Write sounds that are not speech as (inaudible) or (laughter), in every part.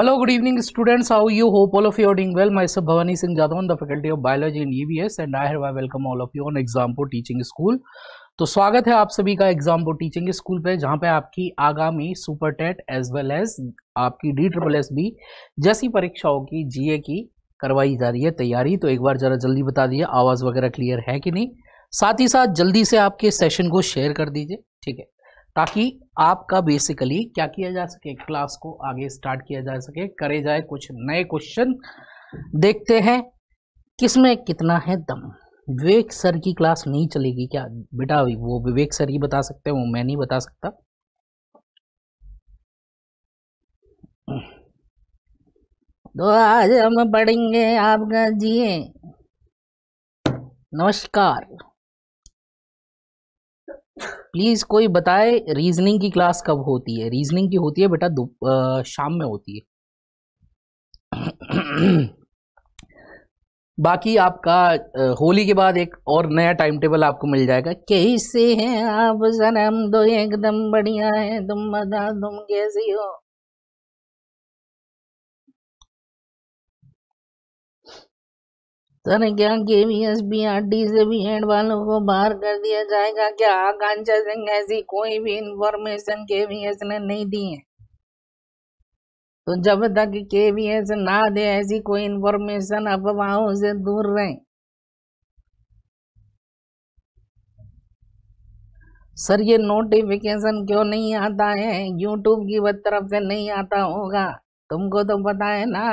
Hello good evening students आओ you hope all of you doing well myself Bhawani Singh Jadhav the faculty of biology and EVS and I have welcome all of you on exam for teaching school तो स्वागत है आप सभी का exam for teaching school पे जहां पे आपकी आगामी super TET as well as आपकी डी ट्रिपल एस बी जैसी परीक्षाओं की जीए की करवाई जा रही है तैयारी तो एक बार जरा जल्दी बता दीजिए आवाज़ वगैरह क्लियर है कि नहीं साथ ही साथ जल्दी से आपके सेशन को शेयर कर दीजिए ठीक है ताकि आपका बेसिकली क्या किया जा सके क्लास को आगे स्टार्ट किया जा सके करे जाए कुछ नए क्वेश्चन देखते हैं किसमें कितना है दम विवेक सर की क्लास नहीं चलेगी क्या बेटा वो विवेक सर ही बता सकते हैं वो मैं नहीं बता सकता तो आज हम पढ़ेंगे आपका जिए नमस्कार प्लीज़ कोई बताए रीजनिंग की क्लास कब होती है रीजनिंग की होती है बेटा शाम में होती है (clears throat) बाकी आपका होली के बाद एक और नया टाइम टेबल आपको मिल जाएगा कैसे हैं आप हम दो एकदम बढ़िया है तुम बता तुम कैसी हो सरगम के भी एस बी आर डी से भी एड वालों को बाहर कर दिया जाएगा क्या आकांक्षा सिंह ऐसी कोई भी इंफॉर्मेशन के वी एस ने नहीं दी है तो जब तक के वी एस ना दे ऐसी कोई इंफॉर्मेशन अफवाहों से दूर रहे सर ये नोटिफिकेशन क्यों नहीं आता है यूट्यूब की तरफ से नहीं आता होगा तुमको तो पता है ना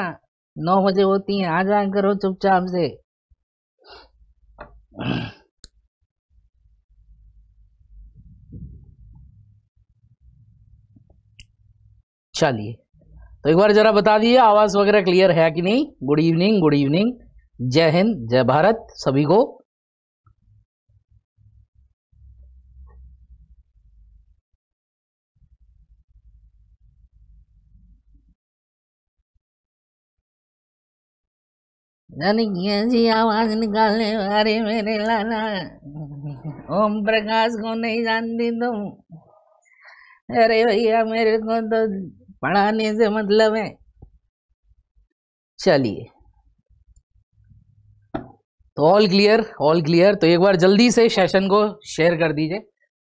नौ बजे होती है आ जाए करो चुपचाप से (sighs) चलिए तो एक बार जरा बता दिए आवाज़ वगैरह क्लियर है कि नहीं गुड इवनिंग गुड इवनिंग जय हिंद जय भारत सभी को ननकिया जी आवाज निकालने वाले मेरे लाला ओम प्रकाश को नहीं जानती तुम अरे भैया मेरे को तो पढ़ाने से मतलब है चलिए तो ऑल क्लियर ऑल क्लियर तो एक बार जल्दी से सेशन को शेयर कर दीजिए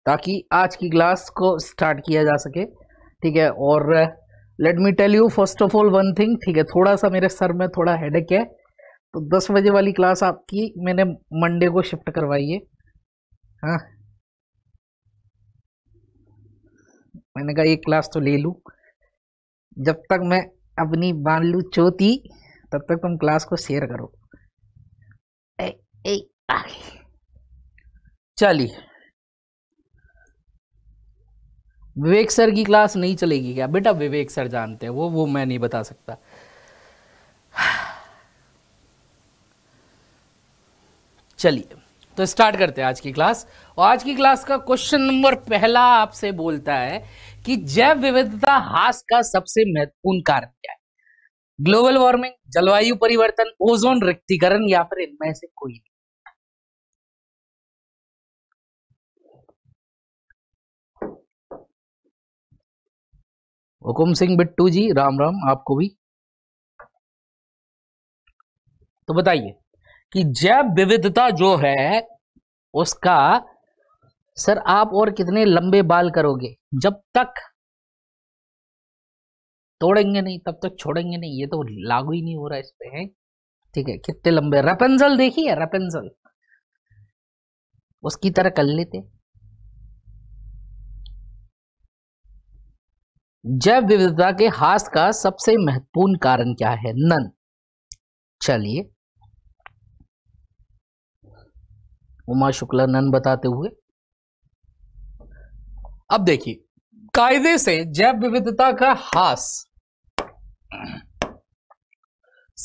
ताकि आज की क्लास को स्टार्ट किया जा सके ठीक है और let me tell you first of all one thing ठीक है थोड़ा सा मेरे सर में थोड़ा हेडेक है तो दस बजे वाली क्लास आपकी मैंने मंडे को शिफ्ट करवाई है हाँ मैंने कहा एक क्लास तो ले लूँ जब तक मैं अपनी बांध लूँ चौथी तब तक तुम क्लास को शेयर करो ए, ए, चलिए विवेक सर की क्लास नहीं चलेगी क्या बेटा विवेक सर जानते हैं वो वो मैं नहीं बता सकता चलिए तो स्टार्ट करते हैं आज की क्लास और आज की क्लास का क्वेश्चन नंबर पहला आपसे बोलता है कि जैव विविधता हास का सबसे महत्वपूर्ण कारण क्या है ग्लोबल वार्मिंग जलवायु परिवर्तन ओजोन रिक्तिकरण या फिर इनमें से कोई हुकुम सिंह बिट्टू जी राम राम आपको भी तो बताइए कि जैव विविधता जो है उसका सर आप और कितने लंबे बाल करोगे जब तक तोड़ेंगे नहीं तब तक छोड़ेंगे नहीं ये तो लागू ही नहीं हो रहा है इस पे है ठीक है कितने लंबे रपेंजल देखिए रपेंजल उसकी तरह कर लेते जैव विविधता के हास का सबसे महत्वपूर्ण कारण क्या है नन चलिए उमा शुक्ला नन बताते हुए अब देखिए कायदे से जैव विविधता का हास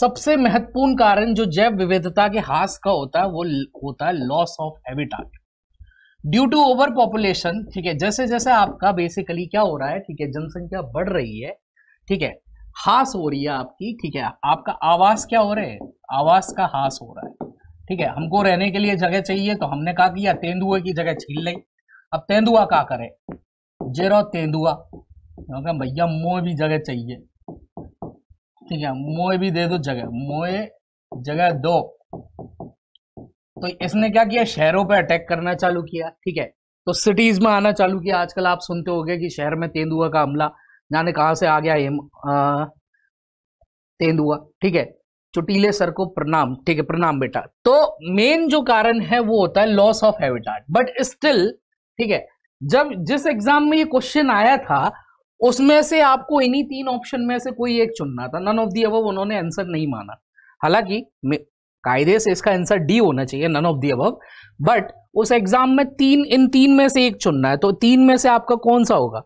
सबसे महत्वपूर्ण कारण जो जैव विविधता के हास का होता है वो होता है loss of habitat due to over population ठीक है जैसे जैसे आपका बेसिकली क्या हो रहा है ठीक है जनसंख्या बढ़ रही है ठीक है हास हो रही है आपकी ठीक है आपका आवास क्या हो रहा है आवास का हास हो रहा है ठीक है हमको रहने के लिए जगह चाहिए तो हमने कहा किया तेंदुए की जगह छीन ली अब तेंदुआ क्या करे जेरो तेंदुआ क्योंकि भैया मोए भी जगह चाहिए ठीक है मोए भी दे दो जगह मोए जगह दो तो इसने क्या किया शहरों पे अटैक करना चालू किया ठीक है तो सिटीज में आना चालू किया आजकल आप सुनते हो कि शहर में तेंदुआ का हमला जाने कहा से आ गया तेंदुआ ठीक है चुटीले सर को प्रणाम ठीक है प्रणाम बेटा तो मेन जो कारण है वो होता है loss of habitat but still ठीक है जब जिस एग्जाम में ये क्वेश्चन आया था उसमें से आपको इन्हीं तीन ऑप्शन में से कोई एक चुनना था नन ऑफ दी अब उन्होंने आंसर नहीं माना हालांकि कायदे से इसका आंसर डी होना चाहिए नन ऑफ दी अब बट उस एग्जाम में तीन इन तीन में से एक चुनना है तो तीन में से आपका कौन सा होगा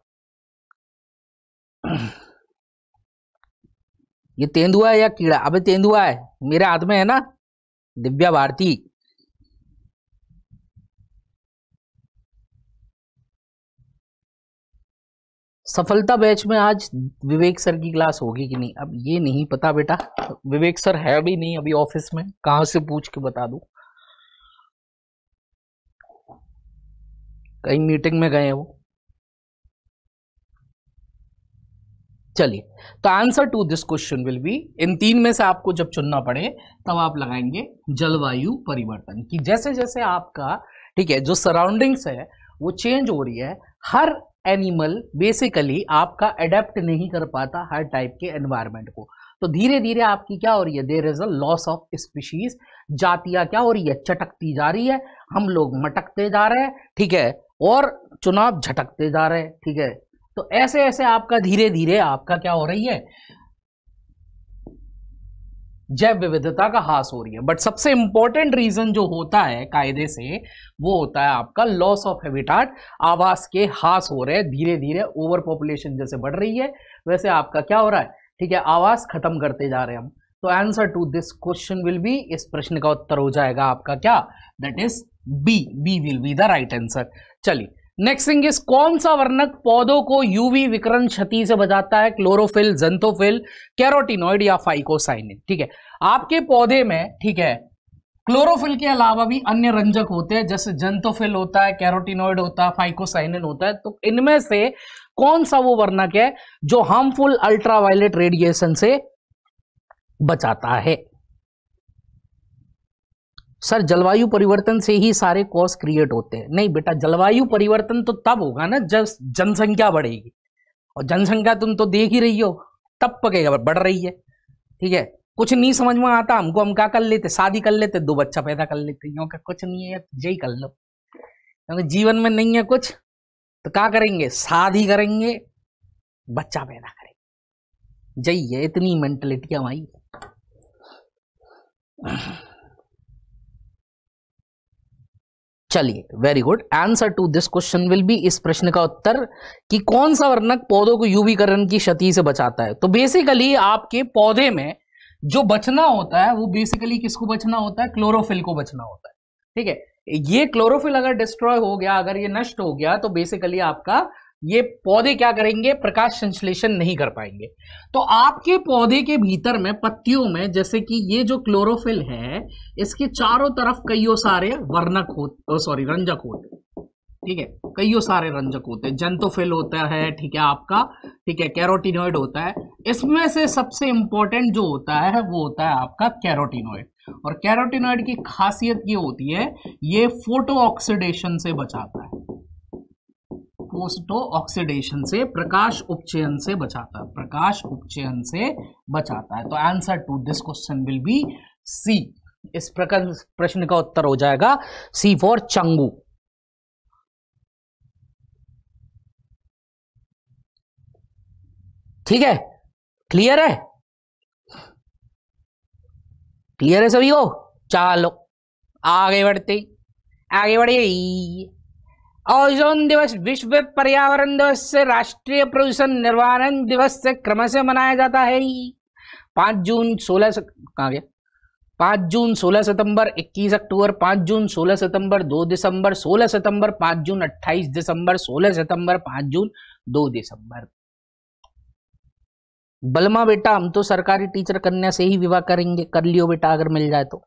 ये तेंदुआ है या कीड़ा अबे तेंदुआ है मेरे हाथ में है ना दिव्या भारती सफलता बैच में आज विवेक सर की क्लास होगी कि नहीं अब ये नहीं पता बेटा विवेक सर है भी नहीं अभी ऑफिस में कहां से पूछ के बता दू कहीं मीटिंग में गए हैं वो चलिए तो answer to this question will be इन तीन में से आपको जब चुनना पड़े तब आप लगाएंगे जलवायु परिवर्तन कि जैसे जैसे आपका ठीक है जो सराउंडिंग्स है वो चेंज हो रही है हर एनिमल बेसिकली आपका एडेप्ट नहीं कर पाता हर टाइप के एनवायरमेंट को तो धीरे धीरे आपकी क्या हो रही है there is a loss of species जातिया क्या हो रही है चटकती जा रही है हम लोग मटकते जा रहे हैं ठीक है और चुनाव झटकते जा रहे हैं ठीक है तो ऐसे ऐसे आपका धीरे धीरे आपका क्या हो रही है जैव विविधता का हास हो रही है बट सबसे इंपॉर्टेंट रीजन जो होता है कायदे से वो होता है आपका लॉस ऑफ हैबिटाट आवास के हास हो रहे हैं धीरे धीरे ओवर पॉपुलेशन जैसे बढ़ रही है वैसे आपका क्या हो रहा है ठीक है आवास खत्म करते जा रहे हैं हम तो answer to this question will be इस प्रश्न का उत्तर हो जाएगा आपका क्या that is B B will be the right answer चलिए नेक्स्ट थिंग इज कौन सा वर्णक पौधों को यूवी विकरण क्षति से बचाता है क्लोरोफिल जंतोफिल कैरोटिनोइड या फाइकोसाइनिन ठीक है आपके पौधे में ठीक है क्लोरोफिल के अलावा भी अन्य रंजक होते हैं जैसे जंतोफिल होता है कैरोटिनोइड होता है फाइकोसाइनिन होता है तो इनमें से कौन सा वो वर्णक है जो हार्मफुल अल्ट्रावायलेट रेडिएशन से बचाता है सर जलवायु परिवर्तन से ही सारे कॉज क्रिएट होते हैं नहीं बेटा जलवायु परिवर्तन तो तब होगा ना जब जनसंख्या बढ़ेगी और जनसंख्या तुम तो देख ही रही हो तब पकेगा बढ़ रही है ठीक है कुछ नहीं समझ में आता हमको हम क्या कर लेते शादी कर लेते दो बच्चा पैदा कर लेते यो का कुछ नहीं है जय कर लो क्योंकि जीवन में नहीं है कुछ तो क्या करेंगे शादी करेंगे बच्चा पैदा करेंगे जय है इतनी मेंटलिटी हमारी चलिए very good answer to this question will be इस प्रश्न का उत्तर कि कौन सा वर्णक पौधों को यूवीकरण की क्षति से बचाता है तो बेसिकली आपके पौधे में जो बचना होता है वो बेसिकली किसको बचना होता है क्लोरोफिल को बचना होता है ठीक है ये क्लोरोफिल अगर डिस्ट्रॉय हो गया अगर ये नष्ट हो गया तो बेसिकली आपका ये पौधे क्या करेंगे प्रकाश संश्लेषण नहीं कर पाएंगे तो आपके पौधे के भीतर में पत्तियों में जैसे कि ये जो क्लोरोफिल है इसके चारों तरफ कईयों सारे वर्णक होते सॉरी रंजक होते ठीक है कईयों सारे रंजक होते हैं जंतुफिल होता है ठीक है आपका ठीक है कैरोटीनोइड होता है इसमें से सबसे इंपॉर्टेंट जो होता है वो होता है आपका कैरोटीनोइड और कैरोटिनोइड की खासियत ये होती है ये फोटो से बचाता है फोस्टो तो ऑक्सीडेशन से प्रकाश उपचयन से बचाता है प्रकाश उपचयन से बचाता है तो answer to this question will be C इस प्रकार प्रश्न का उत्तर हो जाएगा सी फॉर चंगू ठीक है क्लियर है क्लियर है सभी को चलो आगे बढ़ते आगे बढ़िए ओजोन दिवस विश्व पर्यावरण दिवस से राष्ट्रीय प्रदूषण निर्वारण दिवस से क्रम से मनाया जाता है पाँच जून सोलह से कहाँ गया पाँच जून सोलह सितंबर इक्कीस अक्टूबर पाँच जून सोलह सितंबर दो दिसंबर सोलह सितंबर पाँच जून अट्ठाईस दिसंबर सोलह सितंबर पाँच जून दो दिसंबर बलमा बेटा हम तो सरकारी टीचर कन्या से ही विवाह करेंगे कर लियो बेटा अगर मिल जाए तो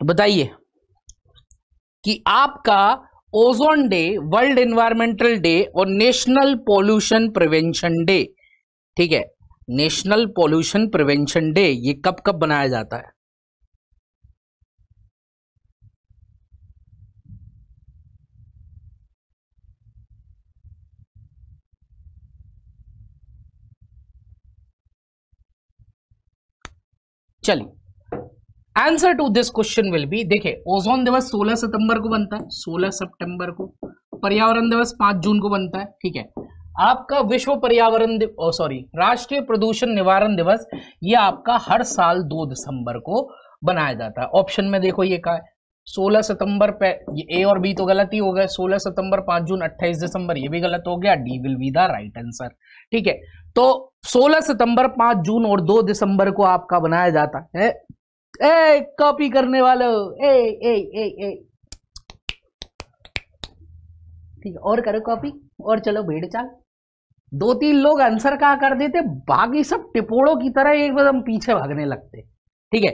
तो बताइए कि आपका ozone day world environmental day और नेशनल पोल्यूशन प्रिवेंशन डे ठीक है नेशनल पोल्यूशन प्रिवेंशन डे ये कब कब बनाया जाता है चलिए answer to this question will be देखे ओजोन दिवस 16 सितंबर को बनता है 16 सितंबर को पर्यावरण दिवस 5 जून को बनता है ठीक है आपका विश्व पर्यावरण सॉरी राष्ट्रीय प्रदूषण निवारण दिवस ये आपका हर साल 2 दिसंबर को बनाया जाता है ऑप्शन में देखो ये कहा है 16 सितंबर पे ये ए और बी तो गलत ही हो गए 16 सितंबर 5 जून 28 दिसंबर ये भी गलत हो गया D will be the right answer ठीक है तो 16 सितंबर 5 जून और 2 दिसंबर को आपका बनाया जाता है ए कॉपी करने वाले ए ए ए ए ठीक है और करो कॉपी और चलो भीड़ चाल दो तीन लोग आंसर का कर देते बाकी सब टिपोड़ों की तरह एकदम पीछे भागने लगते ठीक है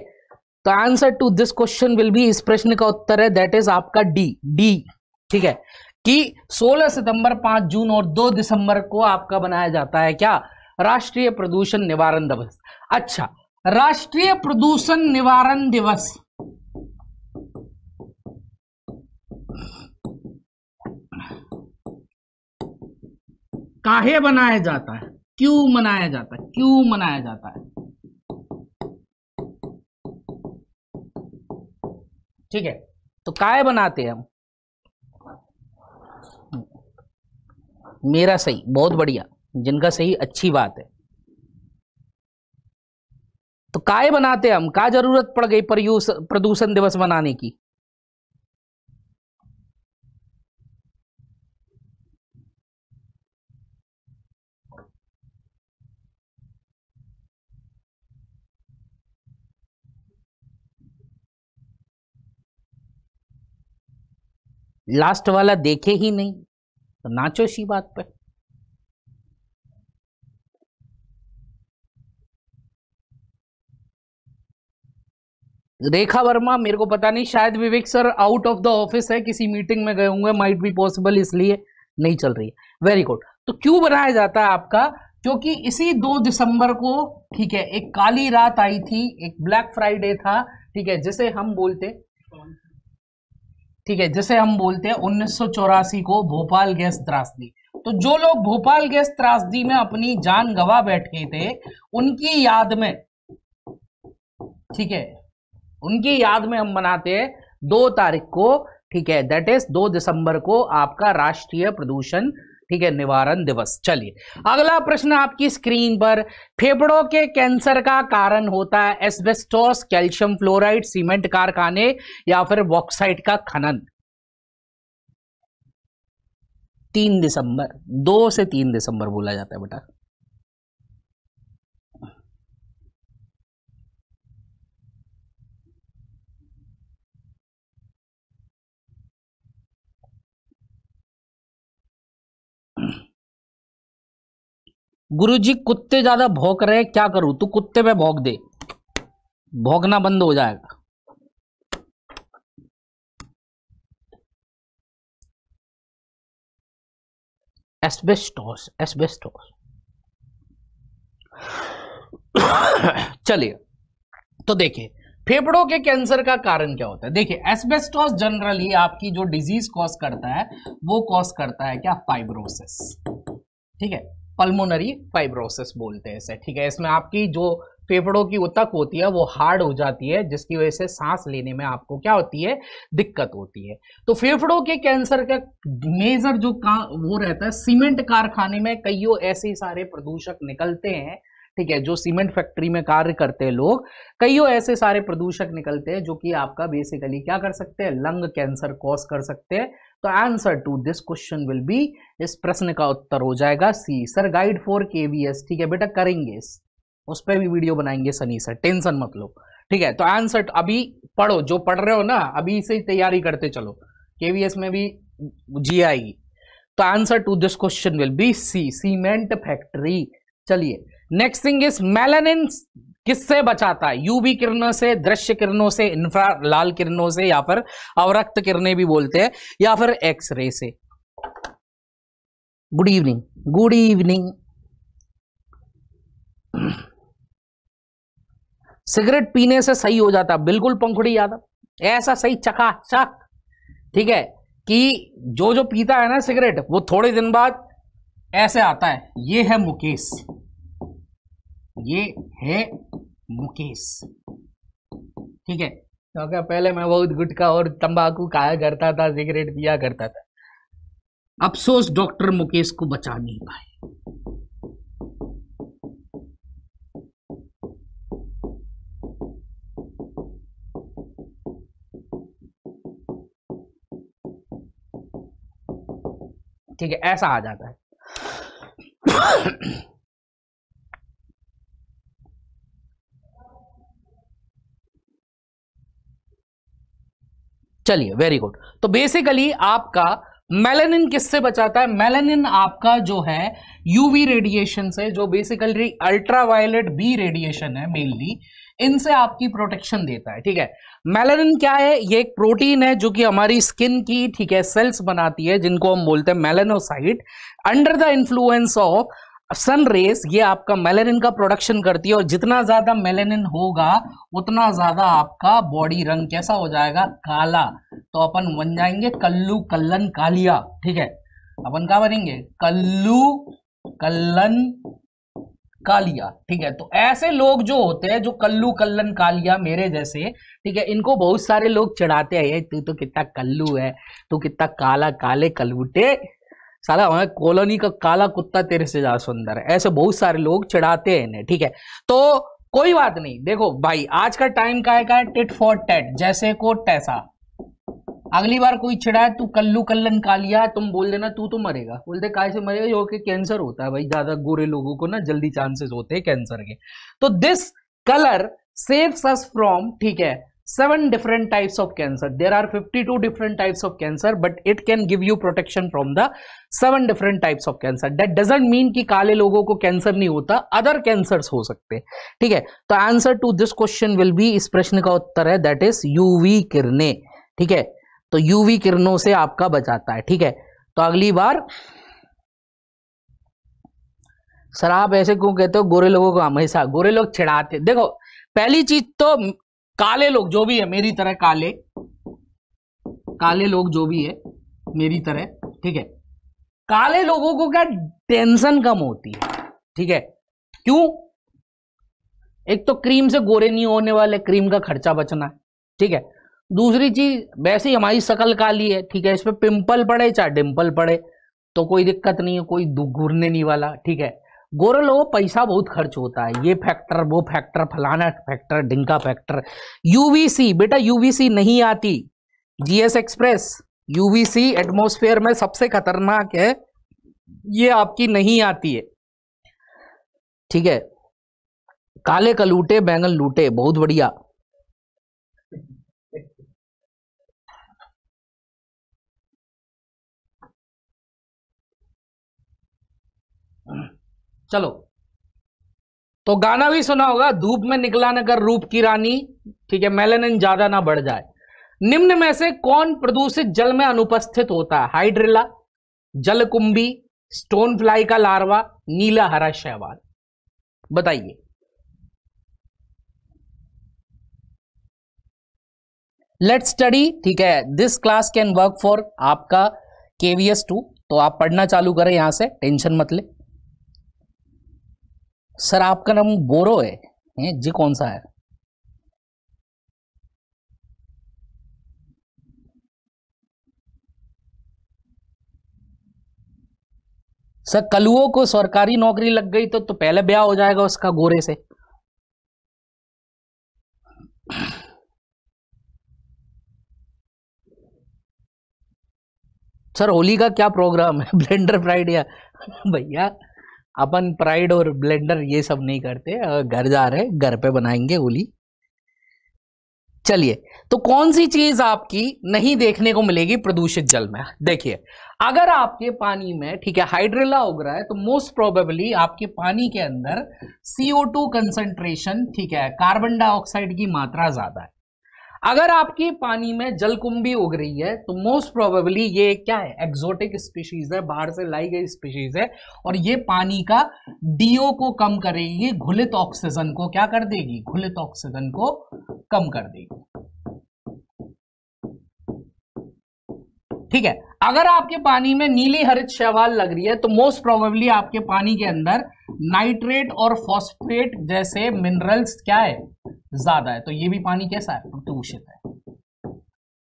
तो answer to this question will be इस प्रश्न का उत्तर है दैट इज आपका डी डी ठीक है कि 16 सितंबर 5 जून और 2 दिसंबर को आपका बनाया जाता है क्या राष्ट्रीय प्रदूषण निवारण दिवस अच्छा राष्ट्रीय प्रदूषण निवारण दिवस काहे बनाया जाता है क्यों मनाया जाता है क्यों मनाया जाता है ठीक है तो काहे बनाते हैं हम मेरा सही बहुत बढ़िया जिनका सही अच्छी बात है तो काय बनाते हम का जरूरत पड़ गई प्रदूषण दिवस मनाने की लास्ट वाला देखे ही नहीं तो नाचो सी बात पर रेखा वर्मा मेरे को पता नहीं शायद Vivek sir out of the office है किसी मीटिंग में गए होंगे माइट बी पॉसिबल इसलिए नहीं चल रही है वेरी गुड तो क्यों बनाया जाता है आपका क्योंकि इसी दो दिसंबर को ठीक है एक काली रात आई थी एक ब्लैक फ्राइडे था ठीक है जिसे हम बोलते ठीक है जिसे हम बोलते हैं उन्नीस को भोपाल गैस त्रासदी तो जो लोग भोपाल गैस त्रासदी में अपनी जान गवा बैठ गए थे उनकी याद में ठीक है उनकी याद में हम मनाते हैं दो तारीख को ठीक है दैट इज दो दिसंबर को आपका राष्ट्रीय प्रदूषण ठीक है निवारण दिवस चलिए अगला प्रश्न आपकी स्क्रीन पर फेफड़ों के कैंसर का कारण होता है एस्बेस्टोस कैल्शियम फ्लोराइड सीमेंट कारखाने या फिर बॉक्साइट का खनन तीन दिसंबर दो से तीन दिसंबर बोला जाता है बेटा गुरुजी कुत्ते ज्यादा भौंक रहे हैं क्या करूं तू कुत्ते पे भौंक दे भौंकना बंद हो जाएगा एस्बेस्टोस एस्बेस्टोस चलिए तो देखिए फेफड़ों के कैंसर का कारण क्या होता है देखिए एस्बेस्टोस जनरली आपकी जो डिजीज कॉज करता है वो कॉज करता है क्या फाइब्रोसिस ठीक है पल्मोनरी फाइब्रोसिस बोलते हैं इसे ठीक है इसमें आपकी जो फेफड़ों की उतक होती है वो हार्ड हो जाती है जिसकी वजह से सांस लेने में आपको क्या होती है दिक्कत होती है तो फेफड़ों के कैंसर का मेजर जो का वो रहता है सीमेंट कारखाने में कईयों ऐसे सारे प्रदूषक निकलते हैं ठीक है जो सीमेंट फैक्ट्री में कार्य करते हैं लोग कईयों ऐसे सारे प्रदूषक निकलते हैं जो कि आपका बेसिकली क्या कर सकते हैं लंग कैंसर कॉज कर सकते हैं तो answer to this question will be इस प्रश्न का उत्तर हो जाएगा C sir guide for K V S ठीक है बेटा करेंगे इस उस पर भी वीडियो बनाएंगे सनी सर टेंशन मत लो ठीक है तो आंसर तो अभी पढ़ो जो पढ़ रहे हो ना अभी से तैयारी करते चलो केवीएस में भी जी आएगी e। तो answer to this question will be C cement factory चलिए नेक्स्ट थिंग इज मेलानिन किससे बचाता है यूवी किरणों से दृश्य किरणों से इंफ्रा लाल किरणों से या फिर अवरक्त किरणें भी बोलते हैं या फिर एक्सरे से good evening good evening cigarette पीने से सही हो जाता बिल्कुल पंखुड़ी यादव ऐसा सही चक ठीक है कि जो जो पीता है ना सिगरेट वो थोड़े दिन बाद ऐसे आता है ये है मुकेश ये है मुकेश ठीक है क्योंकि पहले मैं बहुत गुटखा और तंबाकू खाया करता था सिगरेट पिया करता था अफसोस डॉक्टर मुकेश को बचा नहीं पाए ठीक है ऐसा आ जाता है चलिए वेरी गुड तो बेसिकली आपका मेलेनिन किससे बचाता है मेलेनिन आपका जो है यूवी रेडिएशन से जो बेसिकली अल्ट्रावायलेट बी रेडिएशन है मेनली इनसे आपकी प्रोटेक्शन देता है ठीक है मेलेनिन क्या है ये एक प्रोटीन है जो कि हमारी स्किन की ठीक है सेल्स बनाती है जिनको हम बोलते हैं melanocyte under the influence of sun rays ये आपका मेलेनिन का प्रोडक्शन करती है और जितना ज्यादा मेलेनिन होगा उतना ज्यादा आपका बॉडी रंग कैसा हो जाएगा काला तो अपन बन जाएंगे कल्लू कल्लन कालिया ठीक है अपन क्या बनेंगे कल्लू कल्लन कालिया ठीक है तो ऐसे लोग जो होते हैं जो कल्लू कल्लन कालिया मेरे जैसे ठीक है इनको बहुत सारे लोग चढ़ाते हैं तू तो कितना कल्लू है तू कितना काला काले कलबूटे साला हमारे कॉलोनी का काला कुत्ता तेरे से ज्यादा सुंदर है ऐसे बहुत सारे लोग चढ़ाते हैं इन्हें ठीक है तो कोई बात नहीं देखो भाई आज का टाइम का है का है टिट फॉर टेट जैसे को टैसा अगली बार कोई चिड़ा तू कल्लू कल्लन का लिया तुम बोल देना तू तो मरेगा बोल दे काय से मरेगा जो कि कैंसर होता है भाई ज्यादा गोरे लोगों को ना जल्दी चांसेस होते हैं कैंसर के तो this colour saves us from ठीक है seven different types of cancer there are 52 different types of cancer but it can give you protection from the seven different types of cancer that doesn't mean कि काले लोगों को cancer नहीं होता other cancers हो सकते हैं ठीक है तो answer to this question will be इस प्रश्न का उत्तर है दैट इज यूवी किरणें ठीक है तो यूवी किरणों से आपका बचाता है ठीक है तो अगली बार सर आप ऐसे क्यों कहते हो गोरे लोगों को हमेशा गोरे लोग छिड़ाते देखो पहली चीज तो काले लोग जो भी है मेरी तरह काले काले लोग जो भी है मेरी तरह ठीक है काले लोगों को क्या टेंशन कम होती है ठीक है क्यों एक तो क्रीम से गोरे नहीं होने वाले क्रीम का खर्चा बचना है ठीक है दूसरी चीज वैसे ही हमारी सकल काली है ठीक है इस पर पिंपल पड़े चाहे डिम्पल पड़े तो कोई दिक्कत नहीं है कोई घूरने नहीं वाला ठीक है गोरल हो पैसा बहुत खर्च होता है ये फैक्टर वो फैक्टर फलाना फैक्टर डिंका फैक्टर यूवीसी बेटा यूवीसी नहीं आती जीएस एक्सप्रेस यूवीसी एटमोस्फेयर में सबसे खतरनाक है ये आपकी नहीं आती है ठीक है काले कलूटे बैंगन लूटे बहुत बढ़िया चलो तो गाना भी सुना होगा धूप में निकला न कर रूप की रानी ठीक है मेलेनिन ज्यादा ना बढ़ जाए निम्न में से कौन प्रदूषित जल में अनुपस्थित होता है हाइड्रिला जलकुंभी स्टोन फ्लाई का लार्वा नीला हरा शैवाल बताइए लेट स्टडी ठीक है this class can work for आपका केवीएस टू तो आप पढ़ना चालू करें यहां से टेंशन मत ले सर आपका नाम बोरो है हैं जी कौन सा है सर कलुओं को सरकारी नौकरी लग गई तो, तो पहले ब्याह हो जाएगा उसका गोरे से सर होली का क्या प्रोग्राम है (laughs) ब्लेंडर फ्राइड या भैया अपन प्राइड और ब्लेंडर ये सब नहीं करते घर जा रहे घर पे बनाएंगे होली चलिए तो कौन सी चीज आपकी नहीं देखने को मिलेगी प्रदूषित जल में देखिए अगर आपके पानी में ठीक है हाइड्रेला उग रहा है तो मोस्ट प्रोबेबली आपके पानी के अंदर CO2 कंसंट्रेशन ठीक है कार्बन डाइऑक्साइड की मात्रा ज्यादा है अगर आपके पानी में जलकुंभी उग रही है तो मोस्ट प्रोबेबली ये क्या है एक्सोटिक स्पीशीज है बाहर से लाई गई स्पीशीज है और ये पानी का डीओ को कम करेगी घुलित ऑक्सीजन को क्या कर देगी घुलित ऑक्सीजन को कम कर देगी ठीक है अगर आपके पानी में नीली हरित शैवाल लग रही है तो मोस्ट प्रोबेबली आपके पानी के अंदर नाइट्रेट और फॉस्फेट जैसे मिनरल्स क्या है ज्यादा है तो ये भी पानी कैसा है प्रदूषित है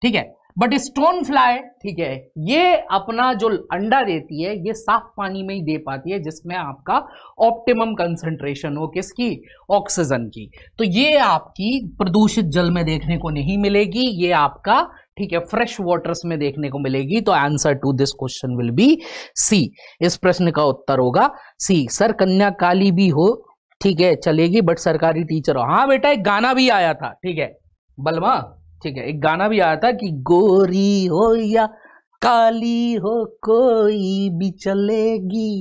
ठीक है बट स्टोन फ्लाई ठीक है ये अपना जो अंडा देती है ये साफ पानी में ही दे पाती है जिसमें आपका ऑप्टिमम कंसंट्रेशन हो किसकी ऑक्सीजन की तो ये आपकी प्रदूषित जल में देखने को नहीं मिलेगी ये आपका ठीक है फ्रेश वाटर्स में देखने को मिलेगी तो answer to this question will be C इस प्रश्न का उत्तर होगा सी सर कन्या काली भी हो ठीक है चलेगी बट सरकारी टीचर हो हाँ बेटा एक गाना भी आया था ठीक है बलवा ठीक है एक गाना भी आया था कि गोरी हो या काली हो कोई भी चलेगी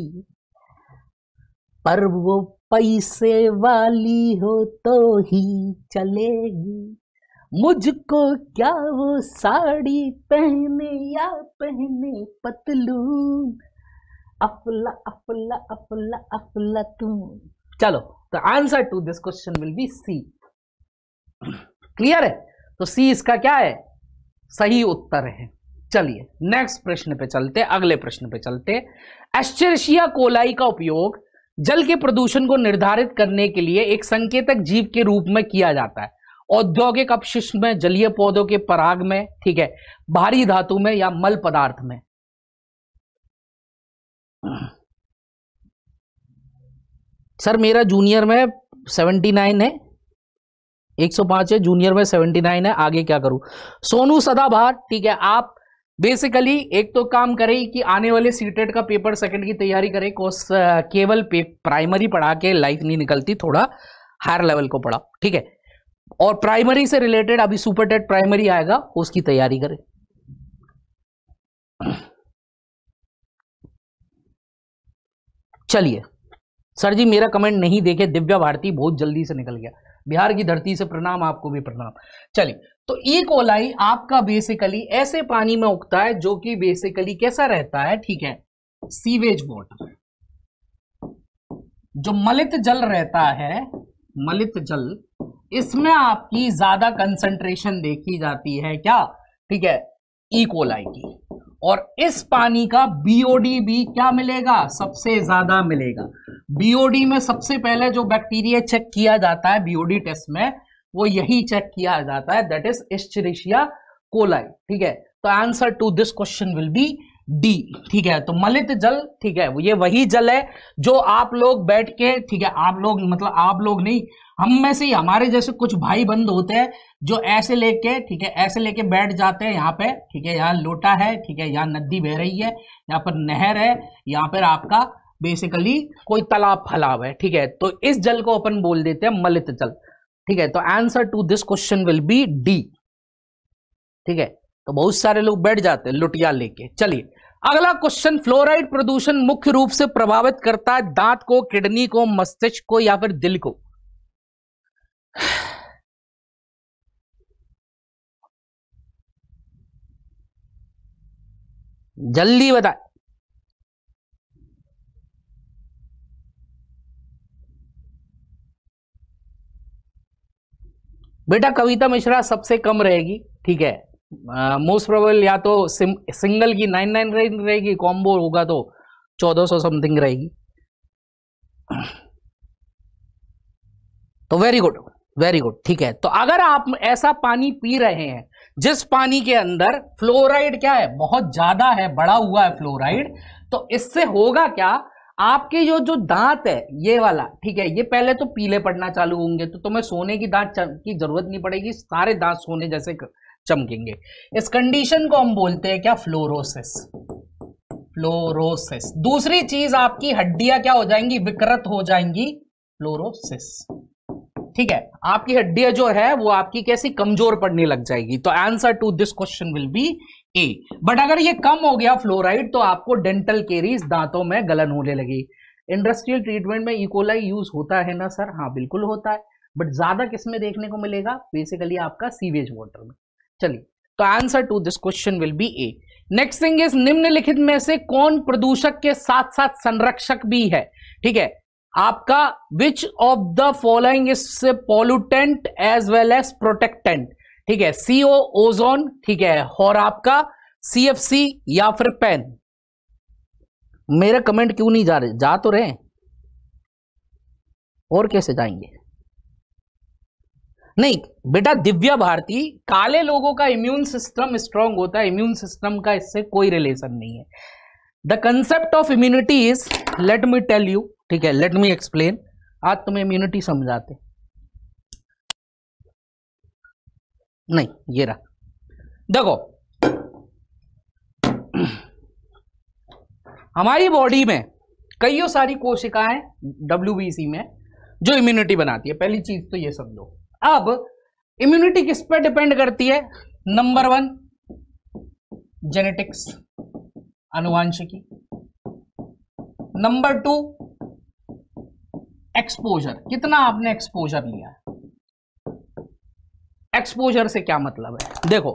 पर वो पैसे वाली हो तो ही चलेगी मुझको क्या वो साड़ी पहने या पहने पतलू अफला अफला अफला अफला तू चलो तो answer to this question will be C clear है तो सी इसका क्या है सही उत्तर है चलिए नेक्स्ट प्रश्न पे चलते अगले प्रश्न पे चलते एस्चेरशिया कोलाई का उपयोग जल के प्रदूषण को निर्धारित करने के लिए एक संकेतक जीव के रूप में किया जाता है औद्योगिक अपशिष्ट में जलीय पौधों के पराग में ठीक है भारी धातु में या मल पदार्थ में सर मेरा जूनियर में सेवेंटी नाइन है एक सौ पांच है जूनियर में सेवेंटी नाइन है आगे क्या करूं सोनू सदाभार ठीक है आप बेसिकली एक तो काम करें कि आने वाले सीटेट e का पेपर सेकंड की तैयारी करें कोर्स केवल प्राइमरी पढ़ा के लाइफ नहीं निकलती थोड़ा हायर लेवल को पढ़ा ठीक है और प्राइमरी से रिलेटेड अभी सुपर टेट प्राइमरी आएगा उसकी तैयारी करें चलिए सर जी मेरा कमेंट नहीं देखे दिव्या भारती बहुत जल्दी से निकल गया बिहार की धरती से प्रणाम आपको भी प्रणाम चलिए तो ई कोलाई आपका बेसिकली ऐसे पानी में उगता है जो कि बेसिकली कैसा रहता है ठीक है सीवेज वॉटर जो मलित जल रहता है मलित जल इसमें आपकी ज्यादा कंसंट्रेशन देखी जाती है क्या ठीक है ई कोलाई की और इस पानी का बीओडी भी क्या मिलेगा सबसे ज्यादा मिलेगा बीओडी में सबसे पहले जो बैक्टीरिया चेक किया जाता है बीओडी टेस्ट में वो यही चेक किया जाता है दैट इज एस्टरेशिया कोलाई ठीक है तो answer to this question will be D ठीक है तो मलित जल ठीक है ये वही जल है जो आप लोग बैठ के ठीक है आप लोग मतलब आप लोग नहीं हम में से ही हमारे जैसे कुछ भाई बंद होते हैं जो ऐसे लेके ठीक है ऐसे लेके बैठ जाते हैं यहाँ पे ठीक है यहाँ लोटा है ठीक है यहाँ नदी बह रही है यहाँ पर नहर है यहाँ पर आपका बेसिकली कोई तालाब फलाव है ठीक है तो इस जल को अपन बोल देते हैं मलित जल ठीक है तो answer to this question will be D ठीक है तो बहुत सारे लोग बैठ जाते हैं लुटिया लेके चलिए अगला क्वेश्चन फ्लोराइड प्रदूषण मुख्य रूप से प्रभावित करता है दांत को किडनी को मस्तिष्क को या फिर दिल को जल्दी बताए बेटा कविता मिश्रा सबसे कम रहेगी ठीक है मोस्ट प्रोबेबल या तो सिंगल की नाइन नाइन रहेगी कॉम्बो होगा तो चौदह सौ समथिंग रहेगी तो वेरी गुड वेरी गुड ठीक है तो अगर आप ऐसा पानी पी रहे हैं जिस पानी के अंदर फ्लोराइड क्या है बहुत ज्यादा है बड़ा हुआ है फ्लोराइड तो इससे होगा क्या आपके जो जो दांत है ये वाला ठीक है ये पहले तो पीले पड़ना चालू होंगे तो तुम्हें सोने की दांत की जरूरत नहीं पड़ेगी सारे दांत सोने जैसे कर, चमकेंगे इस कंडीशन को हम बोलते हैं क्या फ्लोरोसिस फ्लोरोसिस दूसरी चीज आपकी हड्डियां क्या हो जाएंगी विकृत हो जाएंगी फ्लोरोसिस ठीक है आपकी हड्डियां जो है वो आपकी कैसी कमजोर पड़ने लग जाएगी तो answer to this question will be A but अगर ये कम हो गया फ्लोराइड तो आपको डेंटल केरीज दांतों में गलन होने लगी इंडस्ट्रियल ट्रीटमेंट में इकोलाई e. यूज होता है ना सर हाँ बिल्कुल होता है बट ज्यादा किसमें देखने को मिलेगा बेसिकली आपका सीवेज वाटर में चलिए तो answer to this question will be A next thing is निम्नलिखित में से कौन प्रदूषक के साथ साथ संरक्षक भी है ठीक है आपका which of the following is pollutant as well as protectant ठीक है सीओ ओजोन ठीक है और आपका सीएफसी या फिर पेन मेरे कमेंट क्यों नहीं जा रहे जा तो रहे और कैसे जाएंगे नहीं बेटा दिव्या भारती काले लोगों का इम्यून सिस्टम स्ट्रांग होता है इम्यून सिस्टम का इससे कोई रिलेशन नहीं है the concept of immunity is let me tell you ठीक है लेट मी एक्सप्लेन आज तुम्हें इम्यूनिटी समझाते नहीं ये रहा देखो हमारी बॉडी में कईयों सारी कोशिकाएं डब्ल्यू में जो इम्यूनिटी बनाती है पहली चीज तो ये समझो अब इम्यूनिटी किस पर डिपेंड करती है नंबर वन जेनेटिक्स अनुवांशिकी नंबर टू एक्सपोजर कितना आपने एक्सपोजर लिया है एक्सपोजर से क्या मतलब है देखो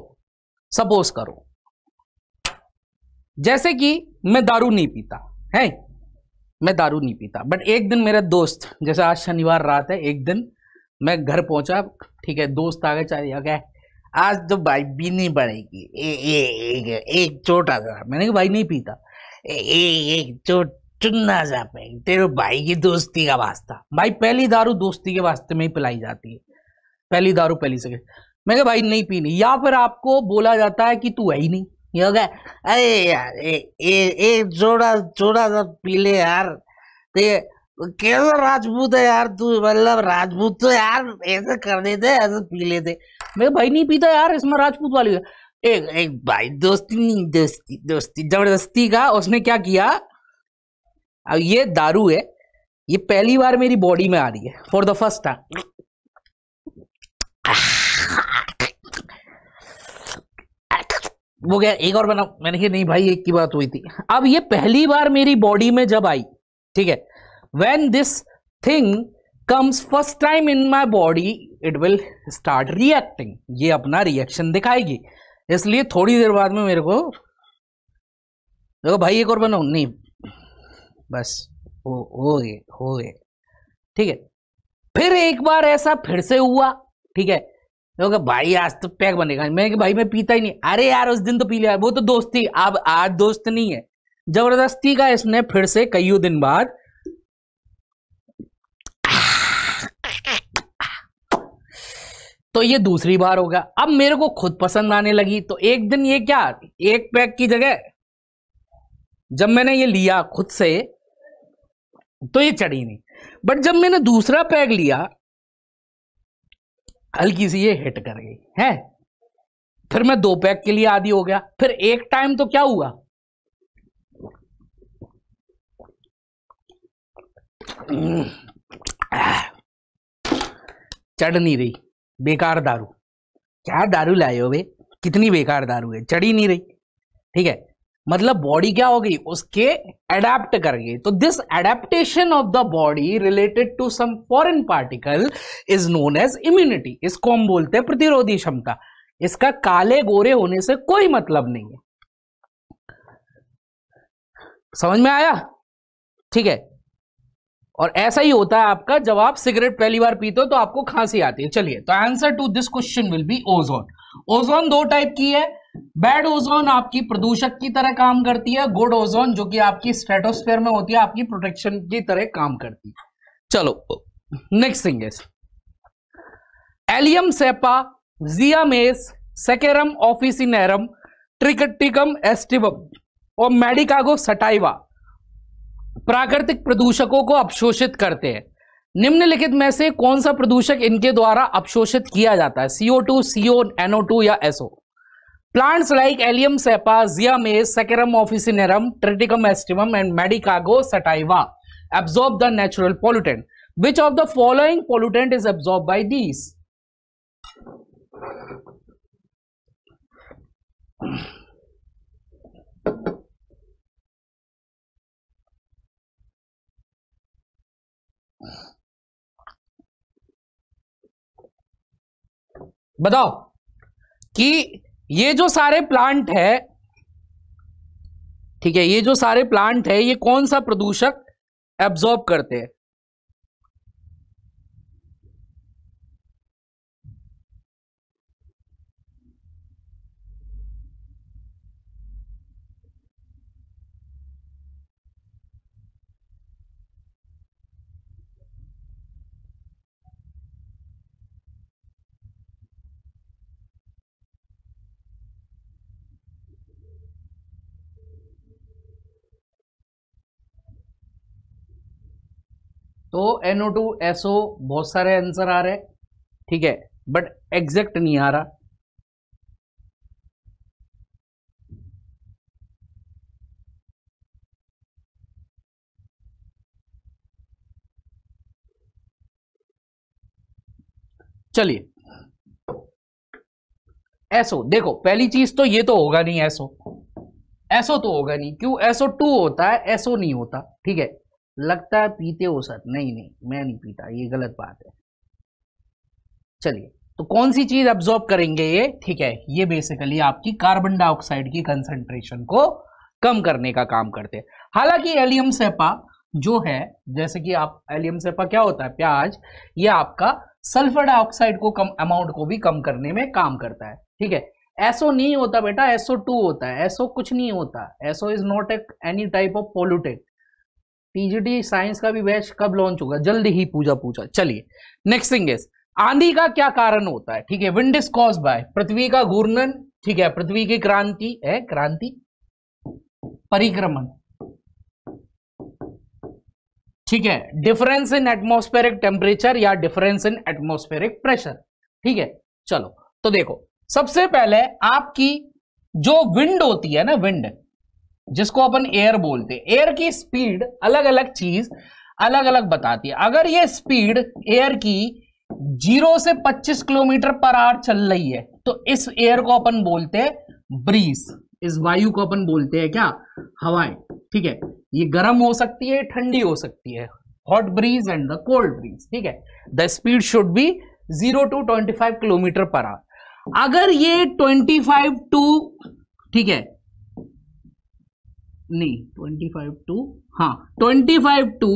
सपोज करो जैसे कि मैं दारू नहीं पीता है मैं दारू नहीं पीता बट एक दिन मेरा दोस्त जैसे आज शनिवार रात है एक दिन मैं घर पहुंचा ठीक है दोस्त आ गए चार आ गए आज तो भाई भी नहीं पड़ेगी एक एक चोट आ मैंने कहा भाई नहीं पीता एक चोट चुनना जा पे तेरे भाई की दोस्ती का वास्ता भाई पहली दारू दोस्ती के वास्ते में ही पिलाई जाती है पहली दारू पहली सके मैं कहा भाई नहीं पीनी या फिर आपको बोला जाता है कि तू है ही नहीं ये हो गया अरे यार ए, ए, ए, जोड़ा जोड़ा सा पी ले यार तो कैसा राजपूत है यार तू मतलब राजपूत तो यार ऐसे कर देते ऐसे पी लेते मैं भाई नहीं पीता यार इसमें राजपूत वाली है एक एक भाई दोस्ती नहीं दोस्ती दोस्ती जबरदस्ती का उसने क्या किया अब ये दारू है ये पहली बार मेरी बॉडी में आ रही है फॉर द फर्स्ट टाइम वो क्या एक और बना मैंने कहा नहीं भाई एक की बात हुई थी अब ये पहली बार मेरी बॉडी में जब आई ठीक है when this thing comes first time in my body it will start reacting ये अपना reaction दिखाएगी इसलिए थोड़ी देर बाद में मेरे को देखो भाई एक और बनो नहीं बस हो हो गए हो गए ठीक है फिर एक बार ऐसा फिर से हुआ ठीक है देखो भाई आज तो पैक बनेगा मैं भाई मैं पीता ही नहीं अरे यार उस दिन तो पी लिया वो तो दोस्ती अब आज दोस्त नहीं है जबरदस्ती का इसने फिर से कई दिन बाद तो ये दूसरी बार हो गया अब मेरे को खुद पसंद आने लगी तो एक दिन ये क्या एक पैक की जगह जब मैंने ये लिया खुद से तो ये चढ़ी नहीं बट जब मैंने दूसरा पैक लिया हल्की सी ये हिट कर गई है फिर मैं दो पैक के लिए आदि हो गया फिर एक टाइम तो क्या हुआ चढ़ नहीं रही बेकार दारू क्या दारू लाए हो भाई कितनी बेकार दारू है चढ़ी नहीं रही ठीक है मतलब बॉडी क्या हो गई उसके अडेप्ट कर गई तो this adaptation of the body related to some foreign particle is known as immunity इसको हम बोलते हैं प्रतिरोधी क्षमता इसका काले गोरे होने से कोई मतलब नहीं है समझ में आया ठीक है और ऐसा ही होता है आपका जब आप सिगरेट पहली बार पीते हो तो आपको खांसी आती है चलिए तो answer to this question will be ozone ozone दो टाइप की है बैड ओजोन आपकी प्रदूषक की तरह काम करती है गुड ओजोन जो कि आपकी स्ट्रेटोस्फेयर में होती है आपकी प्रोटेक्शन की तरह काम करती है चलो next thing allium cepa zea mays saccharum officinarum triticum aestivum और मेडिकागो सटाइवा प्राकृतिक प्रदूषकों को अपशोषित करते हैं निम्नलिखित में से कौन सा प्रदूषक इनके द्वारा अपशोषित किया जाता है CO two CO NO two या SO plants like allium cepa zea mays saccharum officinarum triticum aestivum and medicago sativa absorb the natural pollutant which of the following pollutant is absorb by these बताओ कि ये जो सारे plant है ठीक है ये जो सारे प्लांट है ये कौन सा प्रदूषक एब्जॉर्ब करते हैं तो एनओ टू एसओ बहुत सारे आंसर आ रहे ठीक है बट एग्जैक्ट नहीं आ रहा चलिए एसओ देखो पहली चीज तो ये तो होगा नहीं एसओ एसओ तो होगा नहीं क्यों एसओ टू होता है एसओ नहीं होता ठीक है लगता है पीते हो सर नहीं नहीं मैं नहीं पीता ये गलत बात है चलिए तो कौन सी चीज ऑब्जॉर्ब करेंगे ये ठीक है ये बेसिकली आपकी कार्बन डाइऑक्साइड की कंसंट्रेशन को कम करने का काम करते हैं हालांकि एलियम सेपा जो है जैसे कि आप एलियम सेपा क्या होता है प्याज ये आपका सल्फर डाइऑक्साइड को कम अमाउंट को भी कम करने में काम करता है ठीक है एसओ नहीं होता बेटा एसओ टू होता है एसओ कुछ नहीं होता SO is not any type of polluted PGT science का भी बैच कब लॉन्च होगा जल्दी ही पूजा पूछा चलिए नेक्स्ट थिंग इज आंधी का क्या कारण होता है ठीक है विंड इज कॉज बाय पृथ्वी का घूर्णन ठीक है पृथ्वी की क्रांति है क्रांति परिक्रमण ठीक है डिफरेंस इन एटमोस्फेरिक टेम्परेचर या डिफरेंस इन एटमोस्फेरिक प्रेशर ठीक है चलो तो देखो सबसे पहले आपकी जो विंड होती है ना विंड जिसको अपन एयर बोलते हैं एयर की स्पीड अलग अलग चीज अलग अलग बताती है अगर ये स्पीड एयर की जीरो से पच्चीस किलोमीटर पर आवर चल रही है तो इस एयर को अपन बोलते हैं ब्रीज इस वायु को अपन बोलते हैं क्या हवाएं ठीक है ये गर्म हो सकती है ठंडी हो सकती है hot breeze and the cold breeze ठीक है the speed should be zero to twenty five kilometre per hour अगर ये ट्वेंटी फाइव टू ठीक है नहीं 25 टू हाँ 25 टू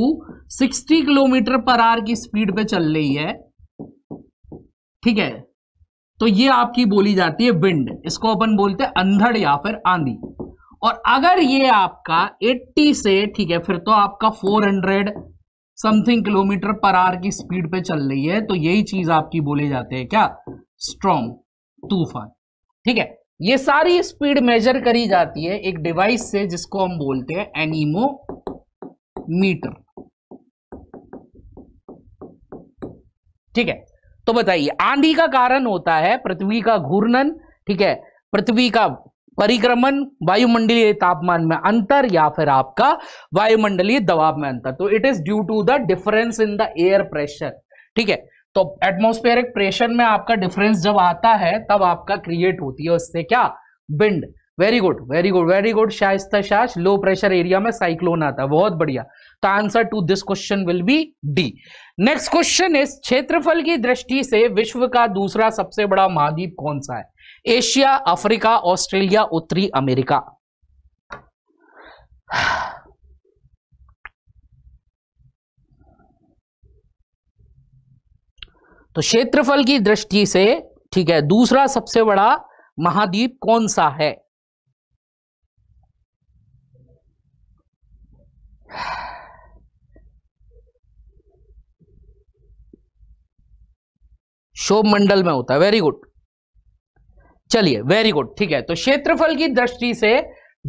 60 किलोमीटर पर आर की स्पीड पे चल रही है ठीक है तो ये आपकी बोली जाती है विंड इसको अपन बोलते हैं अंधड़ या फिर आंधी और अगर ये आपका 80 से ठीक है फिर तो आपका 400 समथिंग किलोमीटर पर आर की स्पीड पे चल रही है तो यही चीज आपकी बोले जाते हैं क्या स्ट्रॉन्ग तूफान ठीक है ये सारी स्पीड मेजर करी जाती है एक डिवाइस से जिसको हम बोलते हैं मीटर ठीक है तो बताइए आंधी का कारण होता है पृथ्वी का घूर्णन ठीक है पृथ्वी का परिक्रमण वायुमंडलीय तापमान में अंतर या फिर आपका वायुमंडलीय दबाव में अंतर तो it is due to the difference in the air pressure ठीक है तो एटमोस्फेरिक प्रेशर में आपका डिफरेंस जब आता है तब आपका क्रिएट होती है उससे क्या बिंड very good very good very good Shaista शाश लो प्रेशर एरिया में साइक्लोन आता है बहुत बढ़िया तो answer to this question will be D next question इस क्षेत्रफल की दृष्टि से विश्व का दूसरा सबसे बड़ा महाद्वीप कौन सा है एशिया अफ्रीका ऑस्ट्रेलिया उत्तरी अमेरिका तो क्षेत्रफल की दृष्टि से ठीक है दूसरा सबसे बड़ा महाद्वीप कौन सा है शोभ मंडल में होता है वेरी गुड चलिए वेरी गुड ठीक है तो क्षेत्रफल की दृष्टि से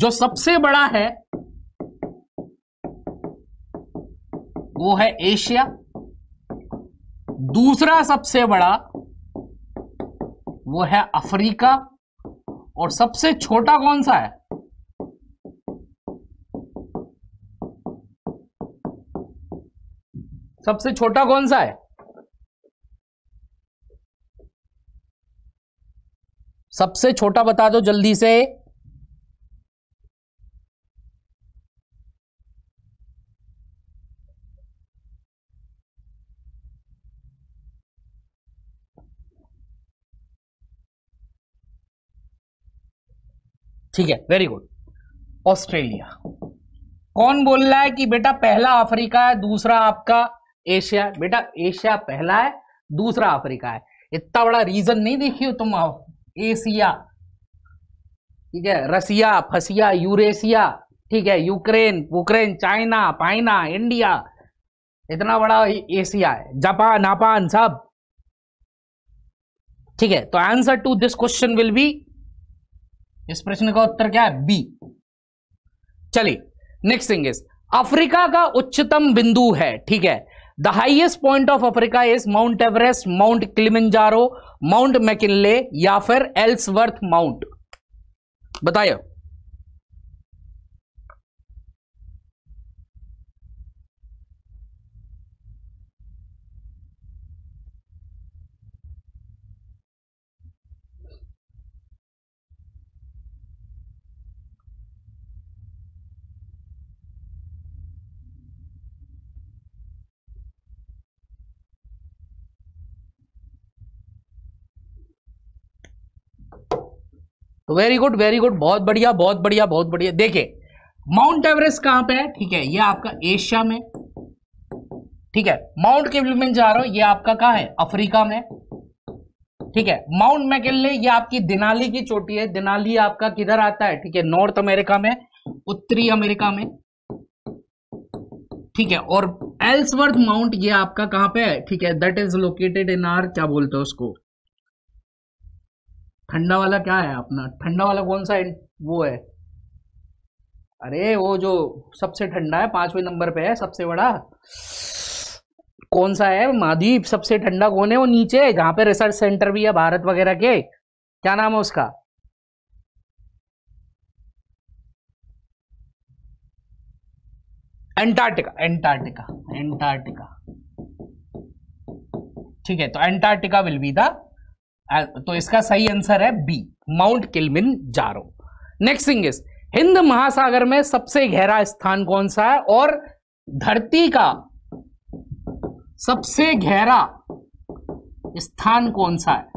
जो सबसे बड़ा है वो है एशिया दूसरा सबसे बड़ा वो है अफ्रीका और सबसे छोटा कौन सा है सबसे छोटा कौन सा है सबसे छोटा बता दो जल्दी से ठीक है वेरी गुड ऑस्ट्रेलिया कौन बोल रहा है कि बेटा पहला अफ्रीका है दूसरा आपका एशिया बेटा एशिया पहला है दूसरा अफ्रीका है इतना बड़ा रीजन नहीं देखियो तुम एशिया ठीक है रसिया फसिया यूरेशिया ठीक है यूक्रेन यूक्रेन चाइना पाइना इंडिया इतना बड़ा एशिया है जापान आपान सब ठीक है तो answer to this question will be इस प्रश्न का उत्तर क्या है बी चलिए नेक्स्ट थिंग इज अफ्रीका का उच्चतम बिंदु है ठीक है the highest point of Africa is Mount Everest Mount Kilimanjaro Mount McKinley या फिर एल्सवर्थ माउंट बताइए वेरी गुड वेरी गुड बहुत बढ़िया बहुत बढ़िया बहुत बढ़िया देखिए माउंट एवरेस्ट कहां पे है ठीक है ये आपका एशिया में ठीक है माउंट जा रहा हूं ये आपका कहां है अफ्रीका में ठीक है माउंट मैकेले ये आपकी दिनाली की चोटी है दिनाली आपका किधर आता है ठीक है नॉर्थ अमेरिका में उत्तरी अमेरिका में ठीक है और एल्सवर्थ माउंट ये आपका कहां पे है ठीक है दैट इज लोकेटेड इन आर क्या बोलते हैं उसको ठंडा वाला क्या है अपना ठंडा वाला कौन सा वो है अरे वो जो सबसे ठंडा है पांचवें नंबर पे है सबसे बड़ा कौन सा है महाद्वीप सबसे ठंडा कौन है वो नीचे जहां पे रिसर्च सेंटर भी है भारत वगैरह के क्या नाम है उसका एंटार्क्टिका एंटार्क्टिका एंटार्क्टिका ठीक है तो एंटार्क्टिका विल बी द तो इसका सही आंसर है बी माउंट किलमिन जारो नेक्स्ट थिंग इज हिंद महासागर में सबसे गहरा स्थान कौन सा है और धरती का सबसे गहरा स्थान कौन सा है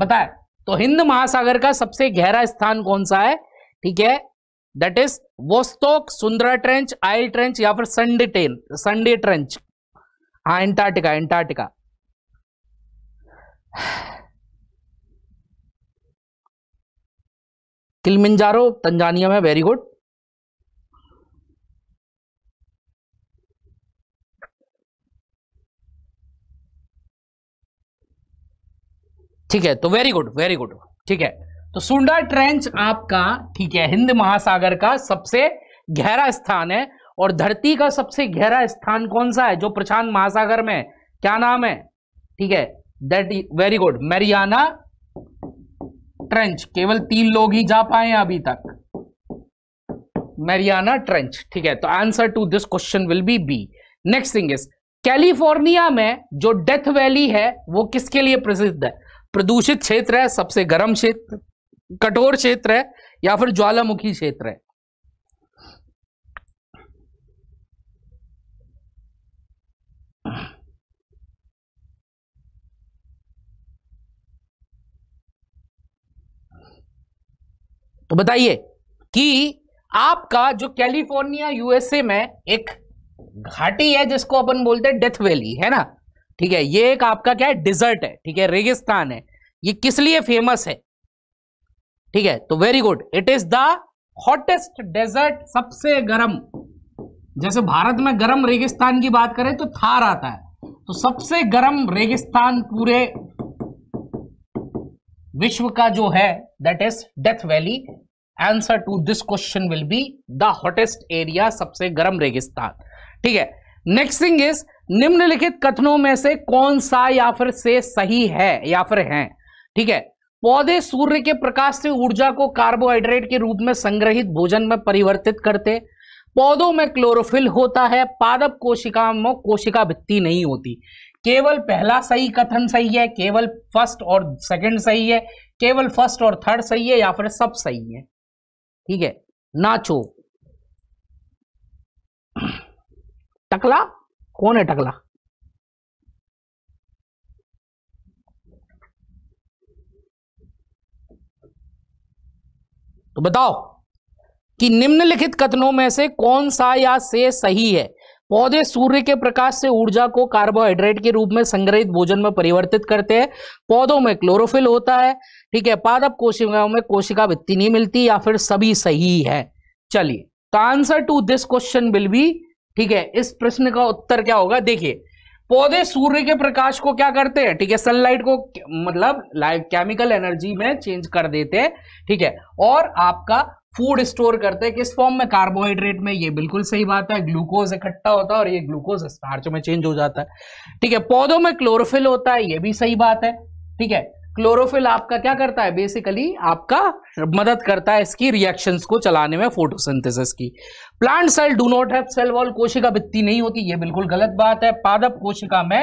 बताए तो हिंद महासागर का सबसे गहरा स्थान कौन सा है ठीक है that is Vostok Sunda trench आयल ट्रेंच या फिर संडे टेन संडे ट्रेंच हाँ एंटार्टिका एंटार्टिका किलमिंजारो तंजानिया में वेरी गुड ठीक है तो वेरी गुड वेरी गुड ठीक है तो सुंडा ट्रेंच आपका ठीक है हिंद महासागर का सबसे गहरा स्थान है और धरती का सबसे गहरा स्थान कौन सा है जो प्रशांत महासागर में क्या नाम है ठीक है that very good Mariana trench केवल तीन लोग ही जा पाए अभी तक मैरियाना ट्रेंच ठीक है तो answer to this question will be B next thing is California में जो डेथ वैली है वो किसके लिए प्रसिद्ध है प्रदूषित क्षेत्र है सबसे गर्म क्षेत्र कठोर क्षेत्र है या फिर ज्वालामुखी क्षेत्र है तो बताइए कि आपका जो कैलिफोर्निया यूएसए में एक घाटी है जिसको अपन बोलते हैं डेथ वैली है ना ठीक है ये एक आपका क्या है डिजर्ट है ठीक है रेगिस्तान है ये किस लिए फेमस है ठीक है तो very good it is the hottest desert सबसे गर्म जैसे भारत में गर्म रेगिस्तान की बात करें तो थार आता है तो सबसे गर्म रेगिस्तान पूरे विश्व का जो है that is Death Valley answer to this question will be the hottest area सबसे गर्म रेगिस्तान ठीक है नेक्स्ट थिंग इज निम्नलिखित कथनों में से कौन सा या फिर से सही है या फिर है ठीक है पौधे सूर्य के प्रकाश से ऊर्जा को कार्बोहाइड्रेट के रूप में संग्रहित भोजन में परिवर्तित करते पौधों में क्लोरोफिल होता है पादप कोशिका में कोशिका भित्ति नहीं होती केवल पहला सही कथन सही है केवल फर्स्ट और सेकंड सही है केवल फर्स्ट और थर्ड सही है या फिर सब सही है ठीक है नाचो टकला कौन है टकला तो बताओ कि निम्नलिखित कथनों में से कौन सा या से सही है पौधे सूर्य के प्रकाश से ऊर्जा को कार्बोहाइड्रेट के रूप में संग्रहित भोजन में परिवर्तित करते हैं पौधों में क्लोरोफिल होता है ठीक है पादप कोशिकाओं में कोशिका भित्ति नहीं मिलती या फिर सभी सही है चलिए तो answer to this question will be ठीक है इस प्रश्न का उत्तर क्या होगा देखिए पौधे सूर्य के प्रकाश को क्या करते हैं ठीक है सनलाइट को मतलब केमिकल एनर्जी में चेंज कर देते हैं ठीक है और आपका फूड स्टोर करते हैं किस फॉर्म में कार्बोहाइड्रेट में ये बिल्कुल सही बात है ग्लूकोज इकट्ठा होता है और ये ग्लूकोज स्टार्च में चेंज हो जाता है ठीक है पौधों में क्लोरोफिल होता है ये भी सही बात है ठीक है क्लोरोफिल आपका क्या करता है बेसिकली आपका मदद करता है इसकी रिएक्शंस को चलाने में फोटोसिंथेसिस की plant cell do not have cell wall कोशिका भित्ति नहीं होती ये बिल्कुल गलत बात है पादप कोशिका में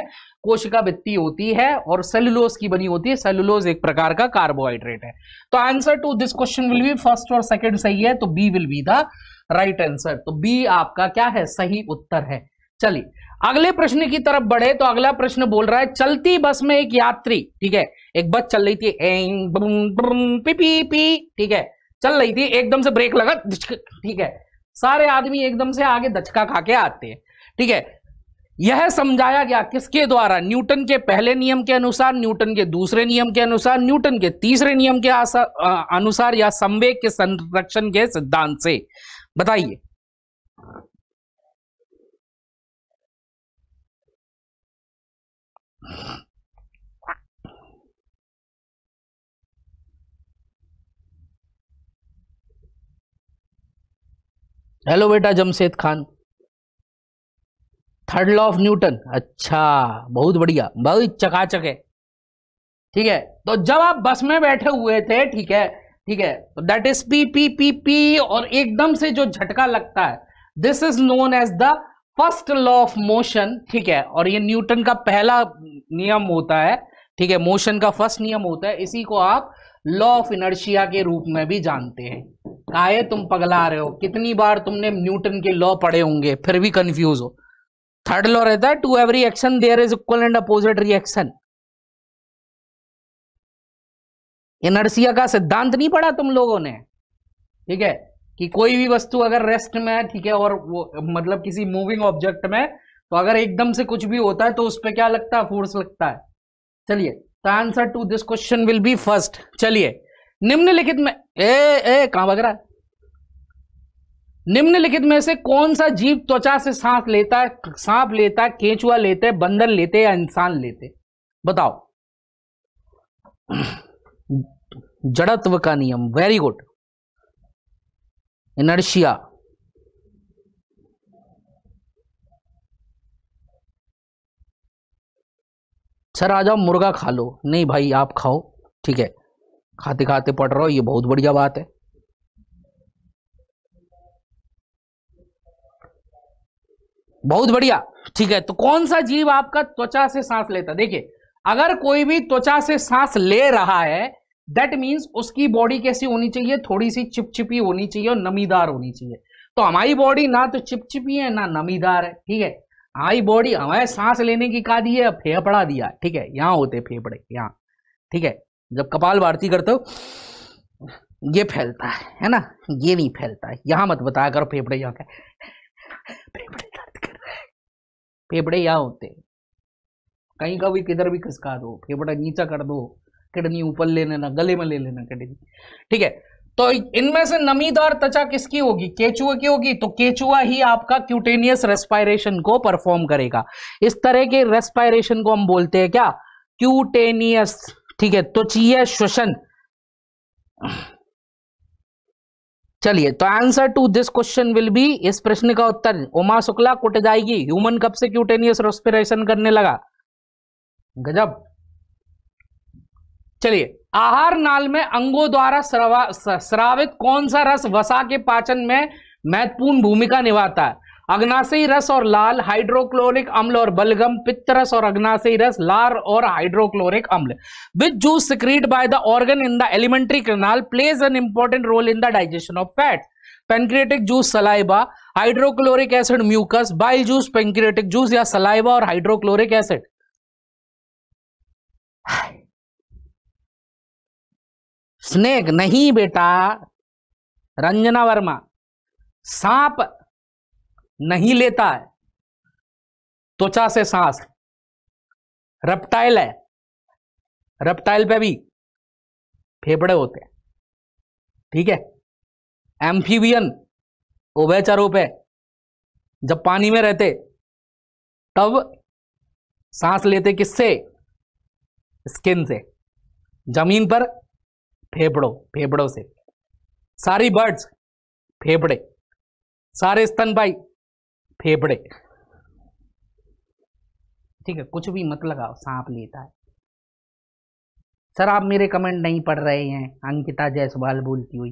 कोशिका वित्ती होती है और सेलुलोज की बनी होती है सेलुलोज एक प्रकार का कार्बोहाइड्रेट है तो answer to this question will be first और सेकंड सही है तो B will be the right answer तो बी आपका क्या है सही उत्तर है चलिए अगले प्रश्न की तरफ बढ़े तो अगला प्रश्न बोल रहा है चलती बस में एक यात्री ठीक है एक बस चल रही थी एंग पी पी पी ठीक है चल रही थी एकदम से ब्रेक लगा ठीक है सारे आदमी एकदम से आगे दचका खा के आते हैं ठीक है यह समझाया गया किसके द्वारा न्यूटन के पहले नियम के अनुसार न्यूटन के दूसरे नियम के अनुसार न्यूटन के तीसरे नियम के अनुसार या संवेग के संरक्षण के सिद्धांत से बताइए Yeah. हेलो बेटा Jamshed Khan third law of Newton अच्छा बहुत बढ़िया बहुत चकाचक है ठीक है तो जब आप बस में बैठे हुए थे ठीक है ठीक है तो that is P P P P और एकदम से जो झटका लगता है this is known as the first law of motion ठीक है और ये न्यूटन का पहला नियम होता है ठीक है मोशन का फर्स्ट नियम होता है इसी को आप लॉ ऑफ इनर्शिया के रूप में भी जानते हैं काहे तुम पगला रहे हो कितनी बार तुमने न्यूटन के लॉ पढ़े होंगे फिर भी कंफ्यूज हो थर्ड लॉ रहता है to every action there is equal and opposite reaction inertia का सिद्धांत नहीं पढ़ा तुम लोगों ने ठीक है कि कोई भी वस्तु अगर रेस्ट में है ठीक है और वो मतलब किसी मूविंग ऑब्जेक्ट में तो अगर एकदम से कुछ भी होता है तो उस पर क्या लगता है फोर्स लगता है चलिए answer to this question will be first चलिए निम्नलिखित में ए ए कहां वगैरह निम्नलिखित में से कौन सा जीव त्वचा से सांस लेता है सांप लेता है केंचुआ लेते बंदर लेते या इंसान लेते बताओ जड़त्व का नियम वेरी गुड इनर्शिया सर आ जाओ मुर्गा खा लो नहीं भाई आप खाओ ठीक है खाते खाते पढ़ रहा हो ये बहुत बढ़िया बात है बहुत बढ़िया ठीक है तो कौन सा जीव आपका त्वचा से सांस लेता देखिए अगर कोई भी त्वचा से सांस ले रहा है दैट मीन्स उसकी बॉडी कैसी होनी चाहिए थोड़ी सी चिपचिपी होनी चाहिए और नमीदार होनी चाहिए तो हमारी बॉडी ना तो चिपचिपी है ना नमीदार है ठीक है हमारी बॉडी हमारे सांस लेने की का दी है फेफड़ा दिया ठीक है यहां होते फेफड़े यहाँ ठीक है जब कपाल भारती करते हो ये फैलता है है ना ये नहीं फैलता है यहां मत बताया करो फेफड़े यहाँ का फेफड़े दर्द कर रहे फेफड़े यहाँ होते कहीं का भी किधर भी खिसका दो फेफड़ा नीचा कर दो किडनी ऊपर ले लेना गले में ले लेना किडनी ठीक है तो इनमें से नमीदार त्वचा किसकी होगी केचुआ की होगी तो केचुआ ही आपका क्यूटेनियस रेस्पायरेशन को परफॉर्म करेगा इस तरह के रेस्पायरेशन को हम बोलते हैं क्या क्यूटेनियस ठीक है त्वचीय तो श्वसन चलिए तो answer to this question will be इस प्रश्न का उत्तर उमा शुक्ला कुट जाएगी ह्यूमन कब से क्यूटेनियस रेस्पिरेशन करने लगा गजब चलिए आहार नाल में अंगों द्वारा श्रावित कौन सा रस वसा के पाचन में महत्वपूर्ण भूमिका निभाता है अग्नाशयी रस और लाल हाइड्रोक्लोरिक अम्ल और बलगम पित्त रस और अग्नाशयी रस लाल और हाइड्रोक्लोरिक अम्ल which juice secrete by the organ in the alimentary canal plays an important role in the digestion of fat pancreatic juice saliva hydrochloric acid mucus bile juice pancreatic juice या सलाइबा और hydrochloric acid snake नहीं बेटा रंजना वर्मा सांप नहीं लेता है त्वचा से सांस रेप्टाइल है रेप्टाइल पे भी फेफड़े होते हैं ठीक है एम्फीवियन उभयचरों पे जब पानी में रहते तब सांस लेते किससे स्किन से जमीन पर फेफड़ों फेफड़ों से सारी बर्ड्स फेफड़े सारे स्तनपाई फेफड़े ठीक है कुछ भी मत लगाओ सांप लेता है सर आप मेरे कमेंट नहीं पढ़ रहे हैं अंकिता जायसवाल बोलती हुई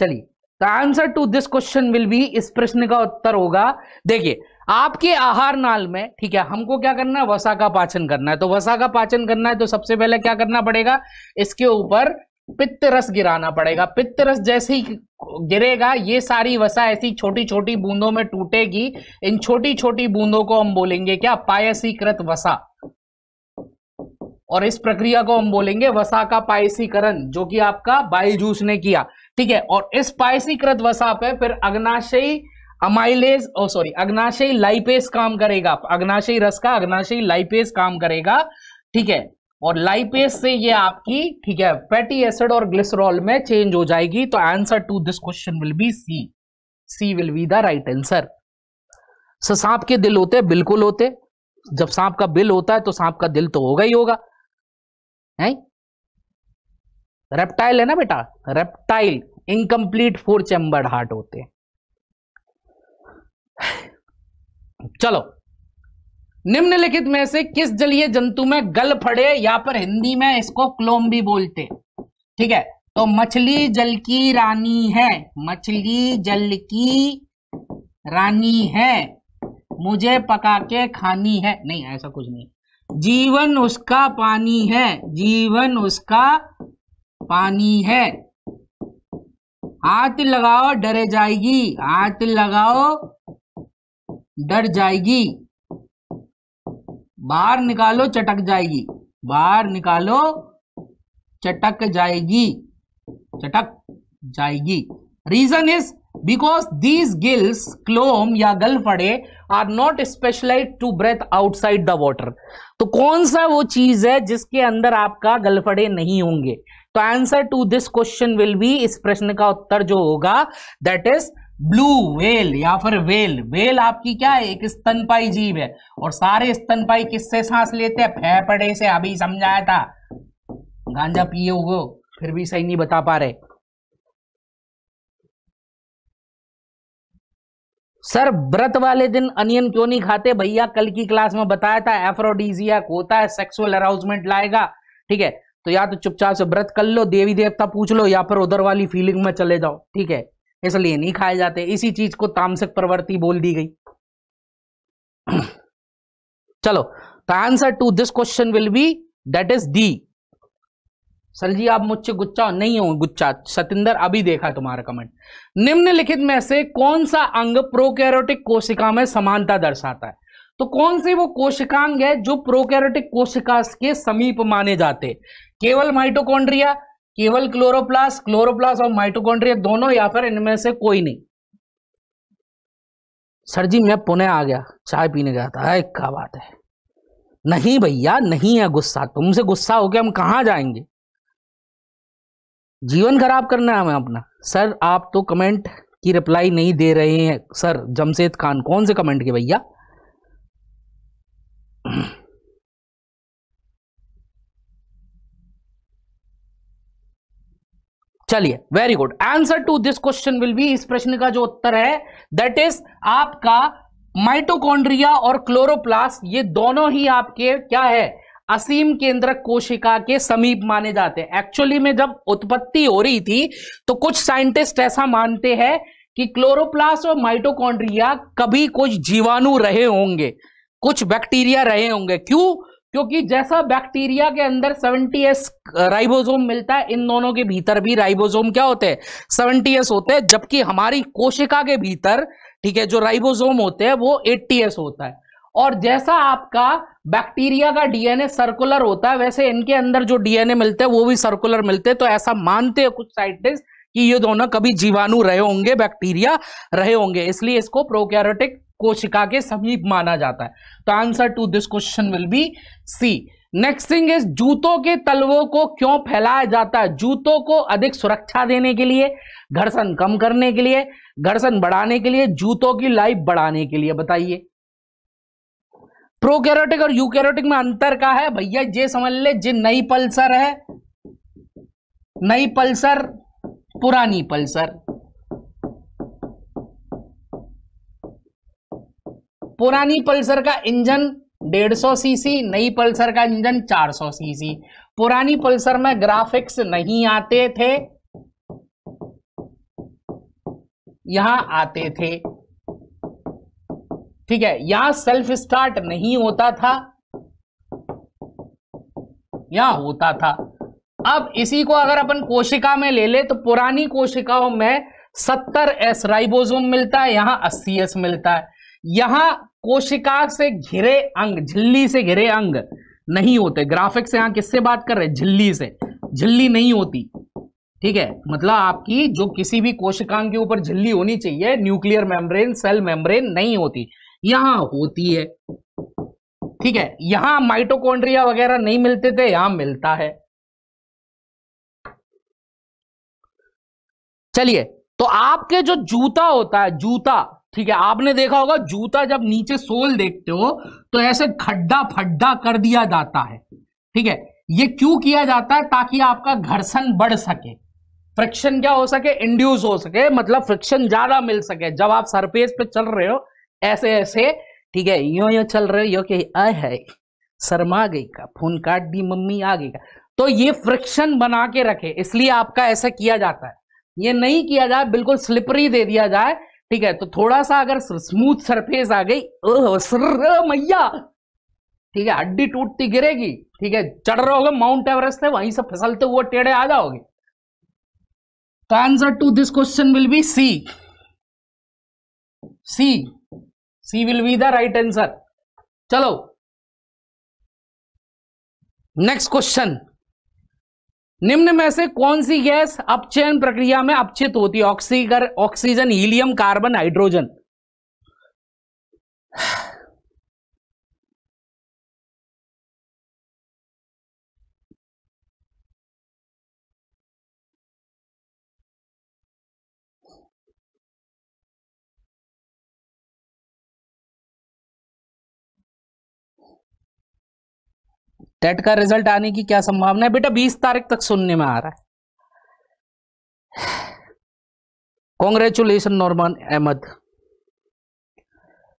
चलिए तो answer to this question will be इस प्रश्न का उत्तर होगा देखिए आपके आहार नाल में ठीक है हमको क्या करना है वसा का पाचन करना है तो वसा का पाचन करना है तो सबसे पहले क्या करना पड़ेगा इसके ऊपर पित्त रस गिराना पड़ेगा पित्त रस जैसे ही गिरेगा ये सारी वसा ऐसी छोटी छोटी बूंदों में टूटेगी इन छोटी छोटी बूंदों को हम बोलेंगे क्या पायसीकृत वसा और इस प्रक्रिया को हम बोलेंगे वसा का पायसीकरण जो कि आपका जूस ने किया ठीक है और इस पायसीकृत वसा पे फिर अग्नाशयी अमाइलेज ओ सॉरी अग्नाशयी लाइपेस काम करेगा अग्नाशयी रस का अग्नाशयी लाइपेस काम करेगा ठीक है और लाइपेस से ये आपकी ठीक है फैटी एसिड और ग्लिसरॉल में चेंज हो जाएगी तो answer to this question will be C C will be the right answer so सांप के दिल होते बिल्कुल होते जब सांप का बिल होता है तो सांप का दिल तो होगा ही होगा है रेप्टाइल है ना बेटा reptile incomplete four chambered heart होते हैं चलो निम्नलिखित में से किस जलीय जंतु में गल फड़े या पर हिंदी में इसको क्लोम भी बोलते ठीक है तो मछली जल की रानी है मछली जल की रानी है मुझे पका के खानी है नहीं ऐसा कुछ नहीं जीवन उसका पानी है जीवन उसका पानी है हाथ लगाओ डरे जाएगी हाथ लगाओ डर जाएगी बाहर निकालो चटक जाएगी बाहर निकालो चटक जाएगी चटक जाएगी reason is because these gills क्लोम या गलफड़े are not specialise to breathe outside the water तो कौन सा वो चीज है जिसके अंदर आपका गलफड़े नहीं होंगे तो answer to this question will be इस प्रश्न का उत्तर जो होगा दैट इज ब्लू वेल या फिर वेल वेल आपकी क्या है एक स्तनपाई जीव है और सारे स्तनपाई किससे सांस लेते हैं फेफड़े से अभी समझाया था गांजा पिए हो फिर भी सही नहीं बता पा रहे सर व्रत वाले दिन अनियन क्यों नहीं खाते भैया कल की क्लास में बताया था एफ्रोडीजिया होता है सेक्सुअल अराउजमेंट लाएगा ठीक है तो या तो चुपचाप से व्रत कर लो देवी देवता पूछ लो या फिर उधर वाली फीलिंग में चले जाओ ठीक है इसलिए नहीं खाए जाते इसी चीज को तामसिक प्रवृत्ति बोल दी गई चलो the answer to this question will be that is D sir ji आप मुझसे गुच्चा नहीं हो गुच्चा सतिंदर अभी देखा तुम्हारा कमेंट निम्नलिखित में से कौन सा अंग प्रोकैरियोटिक कोशिका में समानता दर्शाता है तो कौन से वो कोशिकांग है जो प्रोकैरियोटिक कोशिका के समीप माने जाते केवल माइटोकॉन्ड्रिया केवल क्लोरोप्लास्ट क्लोरोप्लास्ट और माइटोकॉन्ड्रिया दोनों या फिर इनमें से कोई नहीं सर जी मैं पुणे आ गया चाय पीने गया था एक का बात है नहीं भैया नहीं है गुस्सा तुमसे गुस्सा होके हम कहा जाएंगे जीवन खराब करना है हमें अपना सर आप तो कमेंट की रिप्लाई नहीं दे रहे हैं सर जमशेद खान कौन से कमेंट के भैया चलिए very good answer to this question will be इस प्रश्न का जो उत्तर है दैट इज आपका माइटोकॉन्ड्रिया और क्लोरोप्लास्ट ये दोनों ही आपके क्या है असीम केंद्रक कोशिका के समीप माने जाते हैं एक्चुअली में जब उत्पत्ति हो रही थी तो कुछ साइंटिस्ट ऐसा मानते हैं कि क्लोरोप्लास्ट और माइटोकॉन्ड्रिया कभी कुछ जीवाणु रहे होंगे कुछ बैक्टीरिया रहे होंगे क्यों क्योंकि जैसा बैक्टीरिया के अंदर 70s राइबोसोम मिलता है इन दोनों के भीतर भी राइबोसोम क्या होते हैं 70s होते हैं जबकि हमारी कोशिका के भीतर ठीक है जो राइबोसोम होते हैं वो 80s होता है और जैसा आपका बैक्टीरिया का डीएनए सर्कुलर होता है वैसे इनके अंदर जो डीएनए मिलते हैं वो भी सर्कुलर मिलते हैं तो ऐसा मानते हैं कुछ साइंटिस्ट कि ये दोनों कभी जीवाणु रहे होंगे बैक्टीरिया रहे होंगे इसलिए इसको प्रोकैरियोटिक कोशिका के समीप माना जाता है तो answer to this question will be C next thing is जूतों के तलवों को क्यों फैलाया जाता है जूतों को अधिक सुरक्षा देने के लिए घर्षण कम करने के लिए घर्षण बढ़ाने के लिए जूतों की लाइफ बढ़ाने के लिए बताइए प्रोकैरोटिक और यूकैरोटिक में अंतर का है भैया जे समझ ले जे नई पल्सर है नई पल्सर पुरानी पल्सर पुरानी पल्सर का इंजन 150 सीसी नई पल्सर का इंजन 400 सीसी पुरानी पल्सर में ग्राफिक्स नहीं आते थे यहां आते थे ठीक है यहां सेल्फ स्टार्ट नहीं होता था यहां होता था अब इसी को अगर अपन कोशिका में ले ले तो पुरानी कोशिकाओं में सत्तर एस राइबोसोम मिलता है यहां अस्सी एस मिलता है यहां कोशिका से घिरे अंग झिल्ली से घिरे अंग नहीं होते ग्राफिक्स यहां किससे बात कर रहे हैं झिल्ली से झिल्ली नहीं होती ठीक है मतलब आपकी जो किसी भी कोशिकांग के ऊपर झिल्ली होनी चाहिए न्यूक्लियर मेम्ब्रेन सेल मेम्ब्रेन नहीं होती यहां होती है ठीक है यहां माइटोकॉन्ड्रिया वगैरह नहीं मिलते थे यहां मिलता है चलिए तो आपके जो जूता होता है जूता ठीक है आपने देखा होगा जूता जब नीचे सोल देखते हो तो ऐसे खड्डा फड्डा कर दिया जाता है ठीक है ये क्यों किया जाता है ताकि आपका घर्षण बढ़ सके फ्रिक्शन क्या हो सके इंड्यूस हो सके मतलब फ्रिक्शन ज्यादा मिल सके जब आप सरफेस पे चल रहे हो ऐसे ऐसे ठीक है यो यो चल रहे हो यो के आय है शर्मा गई का फोन काट दी मम्मी आ गई का तो ये फ्रिक्शन बना के रखे इसलिए आपका ऐसा किया जाता है ये नहीं किया जाए बिल्कुल स्लिपरी दे दिया जाए ठीक है तो थोड़ा सा अगर स्मूथ सरफेस आ गई ओह मैया ठीक है हड्डी टूटती गिरेगी ठीक है चढ़ रहे गए माउंट एवरेस्ट है वहीं से फिसलते हुए टेढ़े आ जाओगे तो answer to this question will be C C C will be the right answer चलो नेक्स्ट क्वेश्चन निम्न में से कौन सी गैस अपचयन प्रक्रिया में अपचित होती है ऑक्सीगर oxygen helium carbon hydrogen TET का रिजल्ट आने की क्या संभावना है बेटा 20 तारीख तक सुनने में आ रहा है कॉन्ग्रेचुलेशन नॉर्मन अहमद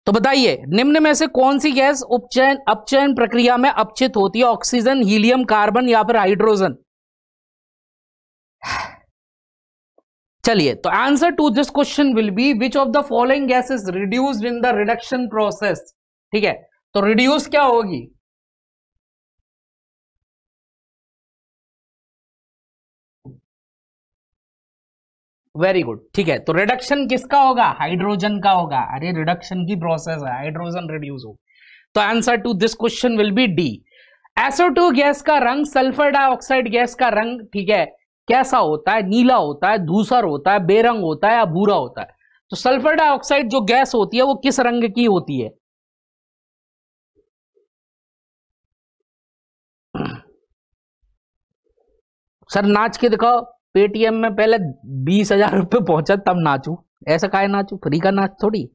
तो बताइए निम्न में से कौन सी गैस उपचयन अपचयन प्रक्रिया में अपचित होती है ऑक्सीजन हीलियम कार्बन या फिर हाइड्रोजन चलिए तो answer to this question will be which of the following gases reduced in the reduction process ठीक है तो रिड्यूस क्या होगी वेरी गुड ठीक है तो रिडक्शन किसका होगा हाइड्रोजन का होगा अरे रिडक्शन की प्रोसेस है हाइड्रोजन रिड्यूस हो तो answer to this question will be D SO gas का रंग सल्फर डाइऑक्साइड गैस का रंग ठीक है कैसा होता है नीला होता है धूसर होता है बेरंग होता है या भूरा होता है तो सल्फर डाइऑक्साइड जो गैस होती है वो किस रंग की होती है सर नाच के दिखाओ पेटीएम में पहले बीस हजार रुपये पहुंचा तब नाचू ऐसा का नाचू फ्री का नाच थोड़ी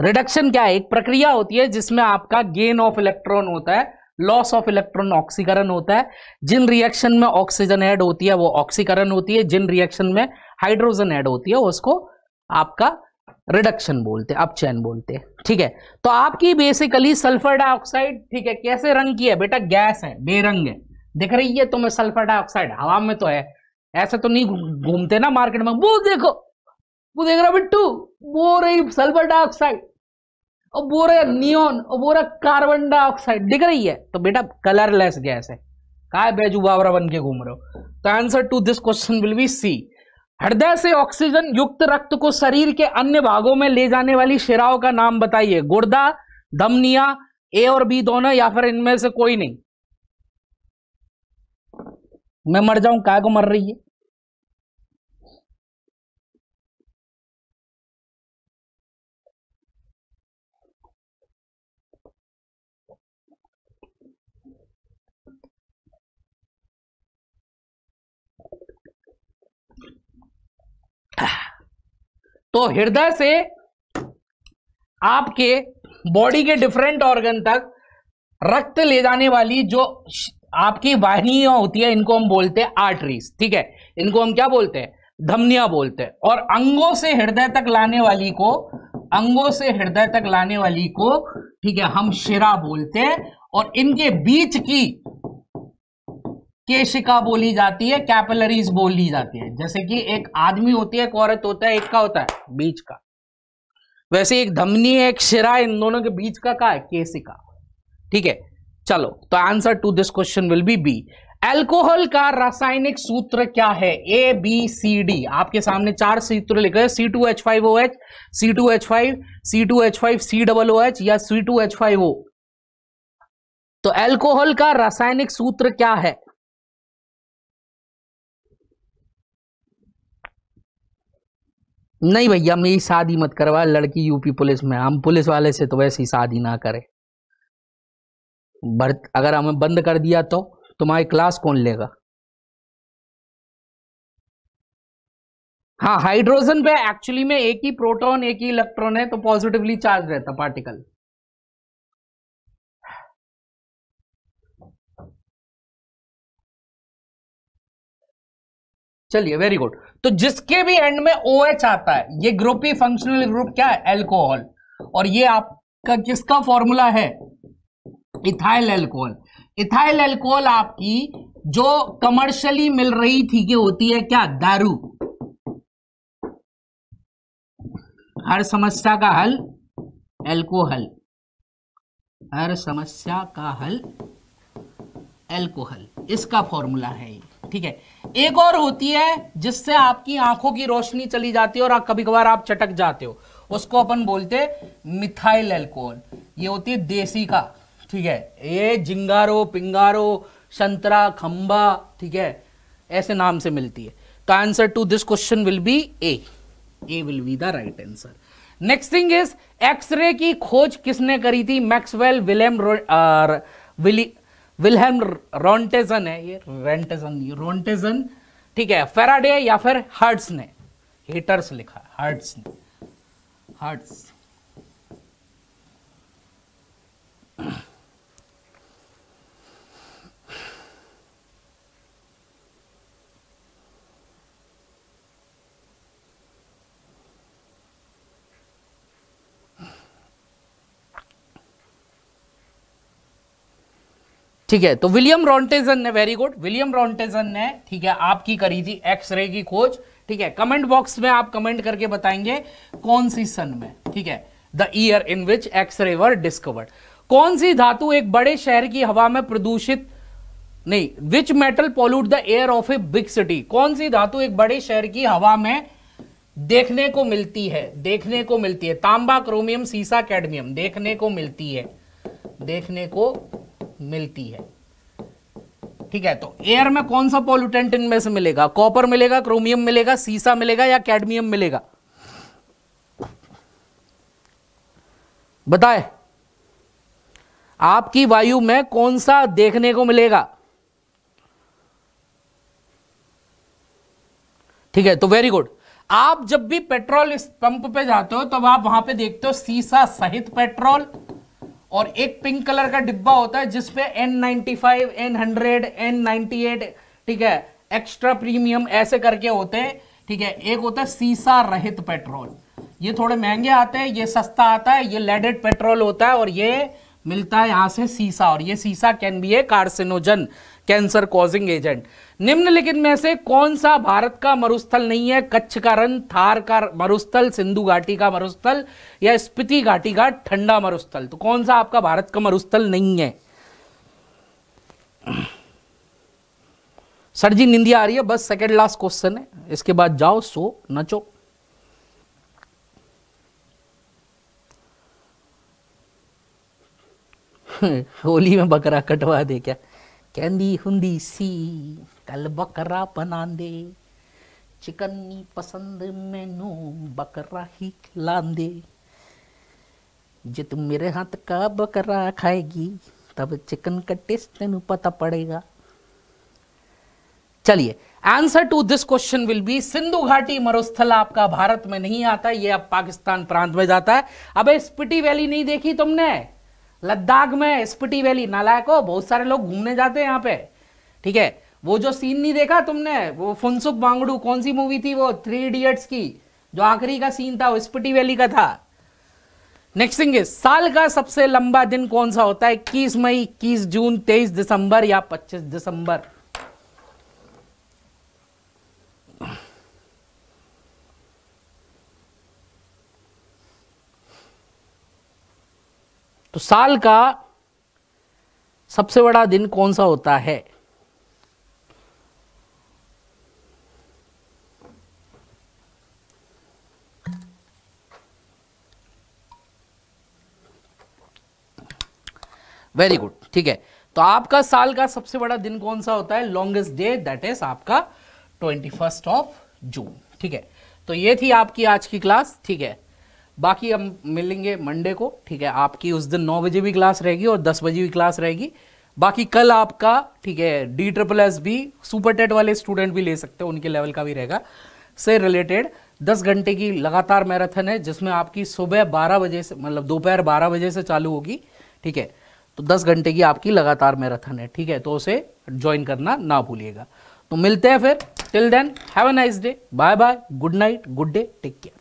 रिडक्शन क्या है एक प्रक्रिया होती है जिसमें आपका गेन ऑफ इलेक्ट्रॉन होता है लॉस ऑफ इलेक्ट्रॉन ऑक्सीकरण होता है जिन रिएक्शन में ऑक्सीजन ऐड होती है वो ऑक्सीकरण होती है जिन रिएक्शन में हाइड्रोजन ऐड होती है उसको आपका रिडक्शन बोलते हैं अपचयन बोलते हैं ठीक है तो आपकी बेसिकली सल्फर डाइऑक्साइड ठीक है कैसे रंग की है बेटा गैस है बेरंग है दिख रही है तुम्हें सल्फर डाइऑक्साइड हवा में तो है ऐसे तो नहीं घूमते ना मार्केट में वो देखो वो देख रहा बिट्टू वो रही सल्फर डाइऑक्साइड और वो रहा नियोन और वो रहा कार्बन डाइऑक्साइड दिख रही है तो बेटा कलरलेस गैस है काय बेजू बावरा बन के घूम रहे हो तो answer to this question will be C हृदय से ऑक्सीजन युक्त रक्त को शरीर के अन्य भागों में ले जाने वाली शिराओं का नाम बताइए गुर्दा धमनिया ए और बी दोनों या फिर इनमें से कोई नहीं मैं मर जाऊं काय को मर रही है तो हृदय से आपके बॉडी के डिफरेंट ऑर्गन तक रक्त ले जाने वाली जो आपकी वाहनियां होती है इनको हम बोलते हैं आर्टरीज ठीक है इनको हम क्या बोलते हैं धमनिया बोलते हैं और अंगों से हृदय तक लाने वाली को अंगों से हृदय तक लाने वाली को ठीक है हम शिरा बोलते हैं और इनके बीच की केशिका बोली जाती है कैपलरीज बोली जाती है जैसे कि एक आदमी होती है एक औरत होता है एक का होता है बीच का वैसे एक धमनी है एक शिरा इन दोनों के बीच का का है केशिका ठीक है चलो तो answer to this question will be B alcohol का रासायनिक सूत्र क्या है ए बी सी डी आपके सामने चार सूत्र लिखे C two H five O H C two H five C two H five C double O H या C two H five O तो एल्कोहल का रासायनिक सूत्र क्या है नहीं भैया मेरी शादी मत करवा लड़की यूपी पुलिस में हम पुलिस वाले से तो वैसे ही शादी ना करें भर्त अगर हमें बंद कर दिया तो तुम्हारी क्लास कौन लेगा हाँ हाइड्रोजन पे एक्चुअली में एक ही प्रोटॉन एक ही इलेक्ट्रॉन है तो पॉजिटिवली चार्ज रहता पार्टिकल चलिए वेरी गुड तो जिसके भी एंड में ओ OH आता है ये ग्रुप ही फंक्शनल ग्रुप क्या है एल्कोहल और ये आपका किसका फॉर्मूला है इथाइल एल्कोहल इथाइल एल्कोहल आपकी जो कमर्शियली मिल रही थी कि होती है क्या दारू हर समस्या का हल एल्कोहल हर समस्या का हल एल्कोहल इसका फॉर्मूला है ये ठीक है एक और होती है जिससे आपकी आंखों की रोशनी चली जाती है और कभी कभार आप चटक जाते हो उसको अपन बोलते मिथाइल एल्कोहल ये होती है देसी का ठीक है ये जिंगारो पिंगारो संतरा खंबा ठीक है ऐसे नाम से मिलती है तो answer to this question will be A A will be the right answer next thing is X ray की खोज किसने करी थी Maxwell William Willy Wilhelm Roentgen है ये रेंटेजन रोन्टेजन ठीक है फेराडे या फिर हर्ट्स ने हेटर्स लिखा हर्ट्स ने हर्ट्स ठीक है तो विलियम रॉन्टेजन ने वेरी गुड विलियम रॉन्टेजन ने ठीक है आपकी करी थी एक्सरे की खोज ठीक है कमेंट बॉक्स में आप कमेंट करके बताएंगे कौन सी सन में ठीक है the year in which X ray were discovered कौन सी धातु एक बड़े शहर की हवा में प्रदूषित नहीं which metal pollute the air of a big city कौन सी धातु एक बड़े शहर की हवा में देखने को मिलती है देखने को मिलती है तांबा क्रोमियम सीसा कैडमियम देखने को मिलती है देखने को मिलती है ठीक है तो एयर में कौन सा पॉल्यूटेंट इनमें से मिलेगा कॉपर मिलेगा क्रोमियम मिलेगा सीसा मिलेगा या कैडमियम मिलेगा बताए आपकी वायु में कौन सा देखने को मिलेगा ठीक है तो वेरी गुड आप जब भी पेट्रोल इस पंप पे जाते हो तब तो आप वहां पे देखते हो सीसा सहित पेट्रोल और एक पिंक कलर का डिब्बा होता है जिसपे एन नाइनटी एट ठीक है एक्स्ट्रा प्रीमियम ऐसे करके होते हैं ठीक है एक होता है सीसा रहित पेट्रोल ये थोड़े महंगे आते हैं ये सस्ता आता है ये लेडेड पेट्रोल होता है और ये मिलता है यहां से सीसा और ये सीसा can be a carcinogen cancer causing agent निम्नलिखित में से कौन सा भारत का मरुस्थल नहीं है कच्छ का रन थार का मरुस्थल सिंधु घाटी का मरुस्थल या स्पिति घाटी का ठंडा मरुस्थल तो कौन सा आपका भारत का मरुस्थल नहीं है सर जी निंदिया आ रही है बस सेकेंड लास्ट क्वेश्चन है इसके बाद जाओ सो नचो (laughs) होली में बकरा कटवा दे क्या कैंदी हुंदी सी कल बकरा बना दे चिकन नहीं पसंद मैनू बकरा ही खिला दे जे तू मेरे हाथ का बकरा खाएगी तब चिकन का टेस्ट तेन पता पड़ेगा चलिए answer to this question will be Sindhu घाटी मरुस्थल आपका भारत में नहीं आता ये अब पाकिस्तान प्रांत में जाता है अब स्पिटी वैली नहीं देखी तुमने लद्दाख में स्पिटी वैली नालायक हो बहुत सारे लोग घूमने जाते हैं यहां पे ठीक है वो जो सीन नहीं देखा तुमने वो फुनसुक बांगड़ू कौन सी मूवी थी वो थ्री इडियट्स की जो आखिरी का सीन था स्पिटी वैली का था नेक्स्ट थिंग इज साल का सबसे लंबा दिन कौन सा होता है इक्कीस मई इक्कीस जून तेईस दिसंबर या पच्चीस दिसंबर तो साल का सबसे बड़ा दिन कौन सा होता है वेरी गुड ठीक है तो आपका साल का सबसे बड़ा दिन कौन सा होता है लॉन्गेस्ट डे दैट इज आपका ट्वेंटी फर्स्ट ऑफ जून ठीक है तो ये थी आपकी आज की क्लास ठीक है बाकी हम मिलेंगे मंडे को ठीक है आपकी उस दिन नौ बजे भी क्लास रहेगी और दस बजे भी क्लास रहेगी बाकी कल आपका ठीक है डी ट्रिपल एस भी सुपर टेट वाले स्टूडेंट भी ले सकते हैं उनके लेवल का भी रहेगा से रिलेटेड दस घंटे की लगातार मैराथन है जिसमें आपकी सुबह बारह बजे से मतलब दोपहर बारह बजे से चालू होगी ठीक है तो 10 घंटे की आपकी लगातार मैराथन है ठीक है तो उसे ज्वाइन करना ना भूलिएगा तो मिलते हैं फिर till then have a nice day bye bye good night good day take care